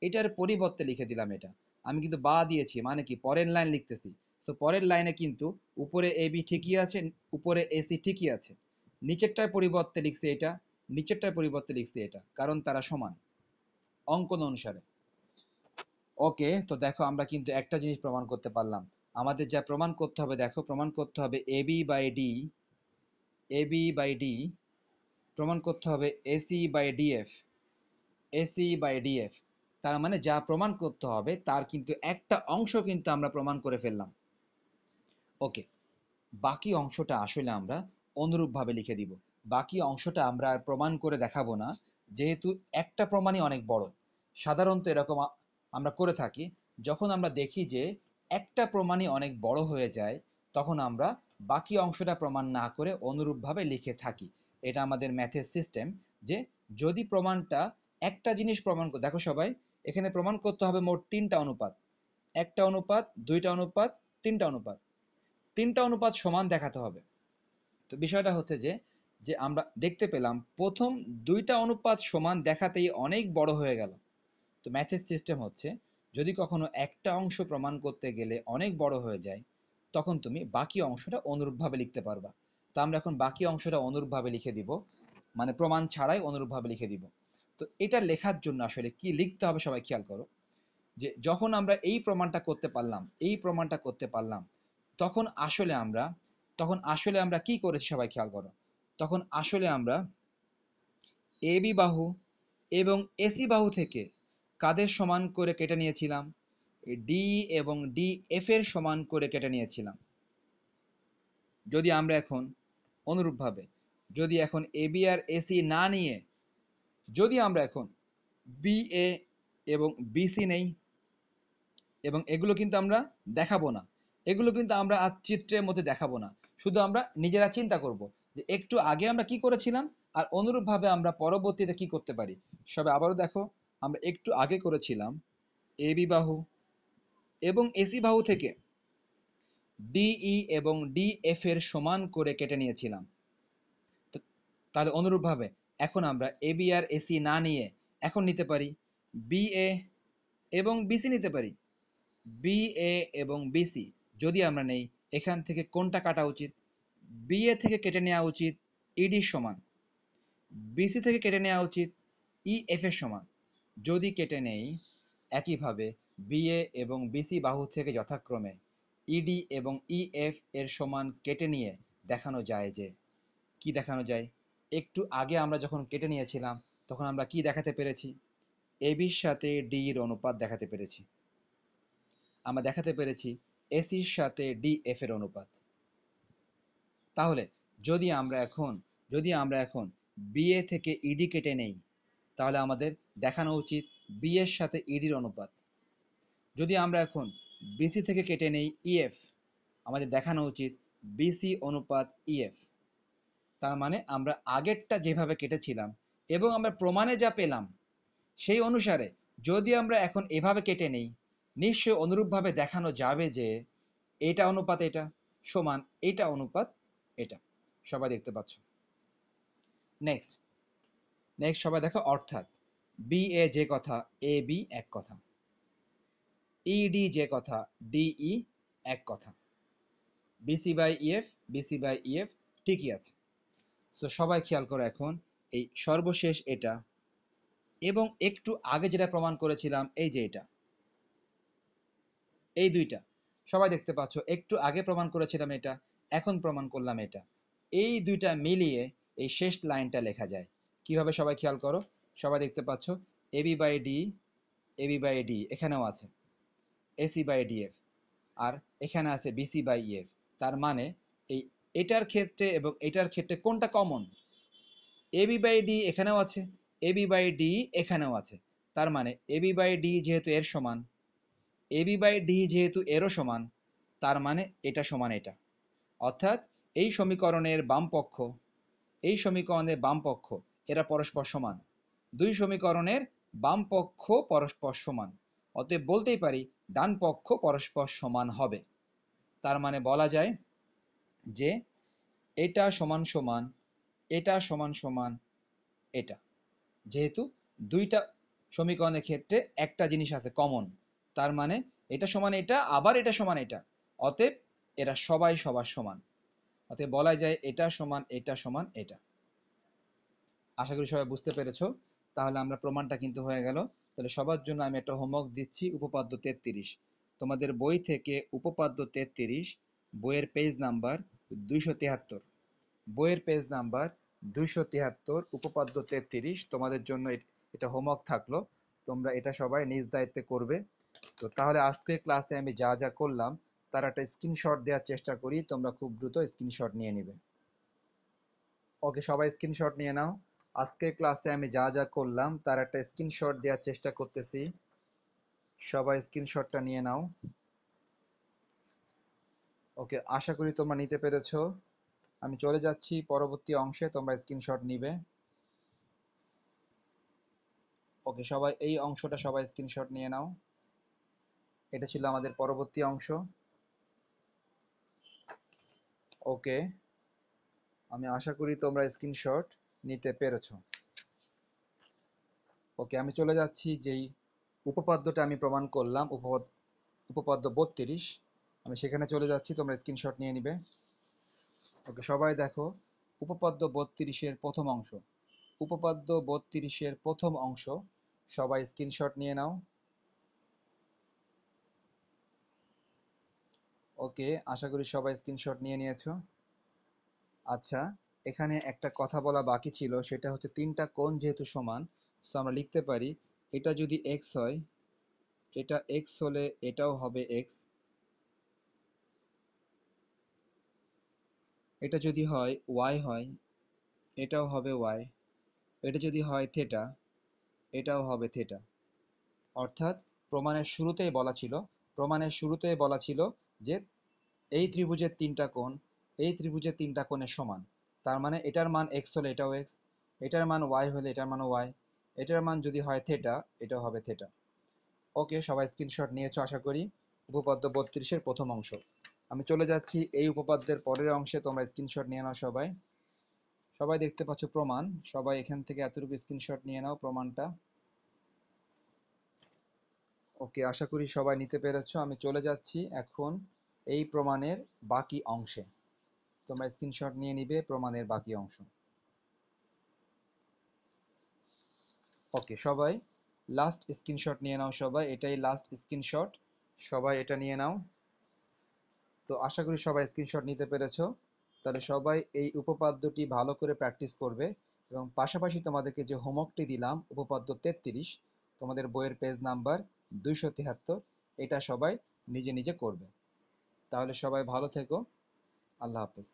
এটার পরিবর্তে লিখে দিলাম এটা আমি কিন্তু বা দিয়েছি মানে কি পরের লাইন লিখতেছি সো পরের লাইনে কিন্তু উপরে এ বি ঠিকই আছে উপরে এসি ঠিকই আছে নিচেরটার পরিবর্তে লিখছি এটা নিচেরটার পরিবর্তে লিখছি এটা কারণ তারা সমান অঙ্কন অনুসারে ওকে তো দেখো আমরা কিন্তু একটা জিনিস প্রমাণ করতে পারলাম আমাদের যা প্রমাণ করতে হবে দেখো প্রমাণ করতে হবে A B by D A B by D প্রমাণ করতে হবে AC by DF AC by DF তার মানে যা প্রমাণ করতে হবে তার কিন্তু একটা অংশ কিন্তু আমরা প্রমাণ করে ফেললাম ওকে বাকি অংশটা আসলে আমরা অনুরূপভাবে লিখে দিব বাকি অংশটা আমরা আর প্রমাণ করে দেখাবো না যেহেতু একটা প্রমাণই অনেক বড় সাধারণত এরকম আমরা করে থাকি যখন আমরা দেখি যে একটা প্রমাণই অনেক বড় হয়ে যায় তখন আমরা বাকি অংশটা প্রমাণ না করে অনুরূপভাবে লিখে থাকি এটা আমাদের ম্যাথের সিস্টেম যে যদি প্রমাণটা একটা জিনিস প্রমাণ দেখো সবাই এখানে প্রমাণ করতে হবে মোট তিনটা অনুপাত একটা অনুপাত দুইটা অনুপাত তিনটা অনুপাত তিনটা অনুপাত সমান দেখাতে হবে তো বিষয়টা হচ্ছে যে যে আমরা দেখতে পেলাম প্রথম দুইটা অনুপাত সমান দেখাতেই অনেক বড় হয়ে গেল তো ম্যাথের সিস্টেম হচ্ছে যদি কখনো একটা অংশ প্রমাণ করতে গেলে অনেক বড় হয়ে যায় তখন তুমি বাকি অংশটা অনুরূপভাবে লিখতে পারবা তো আমরা এখন বাকি অংশটা অনুরূপভাবে লিখে দিব মানে প্রমাণ ছাড়াই অনুরূপভাবে লিখে দিব তো এটা লেখার জন্য আসলে কি লিখতে হবে সবাই খেয়াল করো যে যখন আমরা এই প্রমাণটা করতে পারলাম এই প্রমাণটা করতে পারলাম তখন আসলে আমরা তখন আসলে আমরা কি করেছি সবাই খেয়াল করো তখন আসলে আমরা এবি বাহু এবং এসি বাহু থেকে কাদের সমান করে কেটে নিয়েছিলাম ডি এবং ডি এফ এর সমান করে কেটে নিয়েছিলাম যদি আমরা এখন অনুরূপভাবে যদি এখন এবি আর এসি না নিয়ে যদি আমরা এখন বি এ এবং বিসি নেই এবং এগুলো কিন্তু আমরা দেখাবো না এগুলো কিন্তু আমরা আর চিত্রের মধ্যে দেখাবো না শুধু আমরা নিজেরা চিন্তা করব যে একটু আগে আমরা কি করেছিলাম আর অনুরূপভাবে আমরা পরবর্তীতে কি করতে পারি সবে আবারও দেখো আমরা একটু আগে করেছিলাম এ বি বাহু এবং এসি বাহু থেকে ডিই এবং ডিএফ এর সমান করে কেটে নিয়েছিলাম তাহলে অনুরূপভাবে এখন আমরা এ বি আর এসি না নিয়ে এখন নিতে পারি বি এ এবং বিসি নিতে পারি বি এ এবং বিসি যদি আমরা নেই এখান থেকে কোনটা কাটা উচিত বিএ থেকে কেটে নেওয়া উচিত ইডি e সমান বিসি থেকে কেটে নেওয়া উচিত ই e এফ এর সমান যদি কেটে নেই একইভাবে বিএ এবং বিসি বাহু থেকে যথাক্রমে ইডি e এবং ইএফ এর সমান কেটে নিয়ে দেখানো যায় যে কি দেখানো যায় একটু আগে আমরা যখন কেটে নিয়েছিলাম তখন আমরা কি দেখাতে পেরেছি এবির সাথে ডি এর অনুপাত দেখাতে পেরেছি আমরা দেখাতে পেরেছি এসির সাথে ডি এফ এর অনুপাত তাহলে যদি আমরা এখন যদি আমরা এখন বিএ থেকে ইডি e কেটে নেই তাহলে আমাদের দেখানো উচিত বিয়ের সাথে ইডির e অনুপাত যদি আমরা এখন বিসি থেকে কেটে নেই ইএফ e আমাদের দেখানো উচিত বিসি অনুপাত ইএফ তার মানে আমরা আগেরটা যেভাবে কেটেছিলাম এবং আমরা প্রমাণে যা পেলাম সেই অনুসারে যদি আমরা এখন এভাবে কেটে নেই নিশ্চয় অনুরূপভাবে দেখানো যাবে যে এটা অনুপাত এটা সমান এটা অনুপাত এটা সবাই দেখতে পাচ্ছ নেক্সট নেক্সট সবাই দেখো অর্থাৎ বি এ যে কথা এ বি এক কথা ইডি e, যে কথা ডিই e, এক কথা BC by EF BC by EF ঠিকই আছে সো সবাই খেয়াল করো এখন এই সর্বশেষ এটা এবং একটু আগে যেটা প্রমাণ করেছিলাম এই যে এটা এই দুইটা সবাই দেখতে পাচ্ছ একটু আগে প্রমাণ করেছিলাম এটা এখন প্রমাণ করলাম এটা এই দুইটা মিলিয়ে এই শেষ লাইনটা লেখা যায় কিভাবে সবাই খেয়াল করো সবাই দেখতে পাচ্ছ B by D B by D এখানেও আছে এসি বাই ডিএফ আর এখানে আছে বিসি বাই ইএফ তার মানে এই এটার ক্ষেত্রে এবং এটার ক্ষেত্রে কোনটা common A B by D এখানেও আছে এ বি বাই ডি এখানেও আছে তার মানে এ বি বাই ডি যেহেতু এর সমান এ বি বাই ডি যেহেতু এরও সমান তার মানে এটা সমান এটা অর্থাৎ এই সমীকরণের বাম পক্ষ এই সমীকরণের বাম পক্ষ এরা পরস্পর সমান দুই সমীকরণের বাম পক্ষ পরস্পর সমান অতএব বলতেই পারি ডান পক্ষ পরস্পর সমান হবে তার মানে বলা যায় যে এটা সমান সমান এটা সমান সমান এটা যেহেতু দুইটা সমীকরণের ক্ষেত্রে একটা জিনিস আছে কমন তার মানে এটা সমান এটা আবার এটা সমান এটা অতএব এরা সবাই সবার সমান অতএব বলা যায় এটা সমান এটা সমান এটা আশা করি সবাই বুঝতে পেরেছ তাহলে আমরা প্রমাণটা কিন্তু হয়ে গেল তাহলে সবার জন্য আমি একটা হোমওয়ার্ক দিচ্ছি উপপাদ্য তেত্রিশ তোমাদের বই থেকে উপপাদ্য তেত্রিশ বইয়ের পেজ নাম্বার দুইশো তিয়াত্তর বইয়ের পেজ নাম্বার দুইশো তিয়াত্তর উপপাদ্য তেত্রিশ তোমাদের জন্য এটা হোমওয়ার্ক থাকলো তোমরা এটা সবাই নিজ দায়িত্বে করবে তো তাহলে আজকের ক্লাসে আমি যা যা করলাম তার একটা স্ক্রিনশট দেওয়ার চেষ্টা করি তোমরা খুব দ্রুত স্ক্রিনশট নিয়ে নেবে ওকে সবাই স্ক্রিনশট নিয়ে নাও আজকের ক্লাসে আমি যা যা করলাম তার একটা স্ক্রিনশট দেওয়ার চেষ্টা করতেছি সবাই স্ক্রিনশটটা নিয়ে নাও ওকে আশা করি তোমরা নিতে পেরেছো আমি চলে যাচ্ছি পরবর্তী অংশে তোমরা স্ক্রিনশট নিবে ওকে সবাই এই অংশটা সবাই স্ক্রিনশট নিয়ে নাও এটা ছিল আমাদের পরবর্তী অংশ ওকে আমি আশা করি তোমরা স্ক্রিনশট নিতে পেরেছ ওকে আমি চলে যাচ্ছি যেই উপপাদ্যটা আমি প্রমাণ করলাম উপপাদ্য উপপাদ্য বত্রিশ আমি সেখানে চলে যাচ্ছি তোমরা স্ক্রিনশট নিয়ে নিবে ওকে সবাই দেখো উপপাদ্য বত্রিশের প্রথম অংশ উপপাদ্য বত্রিশের প্রথম অংশ সবাই স্ক্রিনশট নিয়ে নাও ওকে আশা করি সবাই স্ক্রিনশট নিয়ে নিয়েছো আচ্ছা এখানে একটা কথা বলা বাকি ছিল সেটা হচ্ছে তিনটা কোণ যেহেতু সমান সো আমরা লিখতে পারি এটা যদি এক্স হয় এটা এক্স হলে এটাও হবে এক্স এটা যদি হয় ওয়াই হয় এটাও হবে ওয়াই এটা যদি হয় থেটা এটাও হবে থেটা অর্থাৎ প্রমাণের শুরুতেই বলা ছিল প্রমাণের শুরুতেই বলা ছিল যে এই ত্রিভুজের তিনটা কোণ এই ত্রিভুজের তিনটা কোণের সমান তার মানে এটার মান এক্স হলে এটাও এক্স এটার মান ওয়াই হলে এটার মানও ওয়াই এটার মান যদি হয় থেটা এটাও হবে থেটা ওকে সবাই স্ক্রিনশট নিয়েছো আশা করি উপপাদ্য বত্রিশের প্রথম অংশ আমি চলে যাচ্ছি এই উপপাদ্যের পরের অংশে তোমরা স্ক্রিনশট নিয়ে নাও সবাই সবাই দেখতে পাচ্ছ প্রমাণ সবাই এখান থেকে এতটুকু স্ক্রিনশট নিয়ে নাও প্রমাণটা ওকে আশা করি সবাই নিতে পেরেছ আমি চলে যাচ্ছি এখন এই প্রমাণের বাকি অংশে তোমরা স্ক্রিনশট নিয়ে নিবে প্রমাণের বাকি অংশ ওকে সবাই লাস্ট স্ক্রিনশট নিয়ে নাও সবাই এটাই লাস্ট স্ক্রিনশট সবাই এটা নিয়ে নাও তো আশা করি সবাই স্ক্রিনশট নিতে পেরেছ তাহলে সবাই এই উপপাদ্যটি ভালো করে প্র্যাকটিস করবে এবং পাশাপাশি তোমাদেরকে যে হোমওয়ার্কটি দিলাম উপপাদ্য তেত্রিশ তোমাদের বইয়ের পেজ নাম্বার দুইশো তিয়াত্তর এটা সবাই নিজে নিজে করবে তাহলে সবাই ভালো থেকো আল্লাহ হাফেজ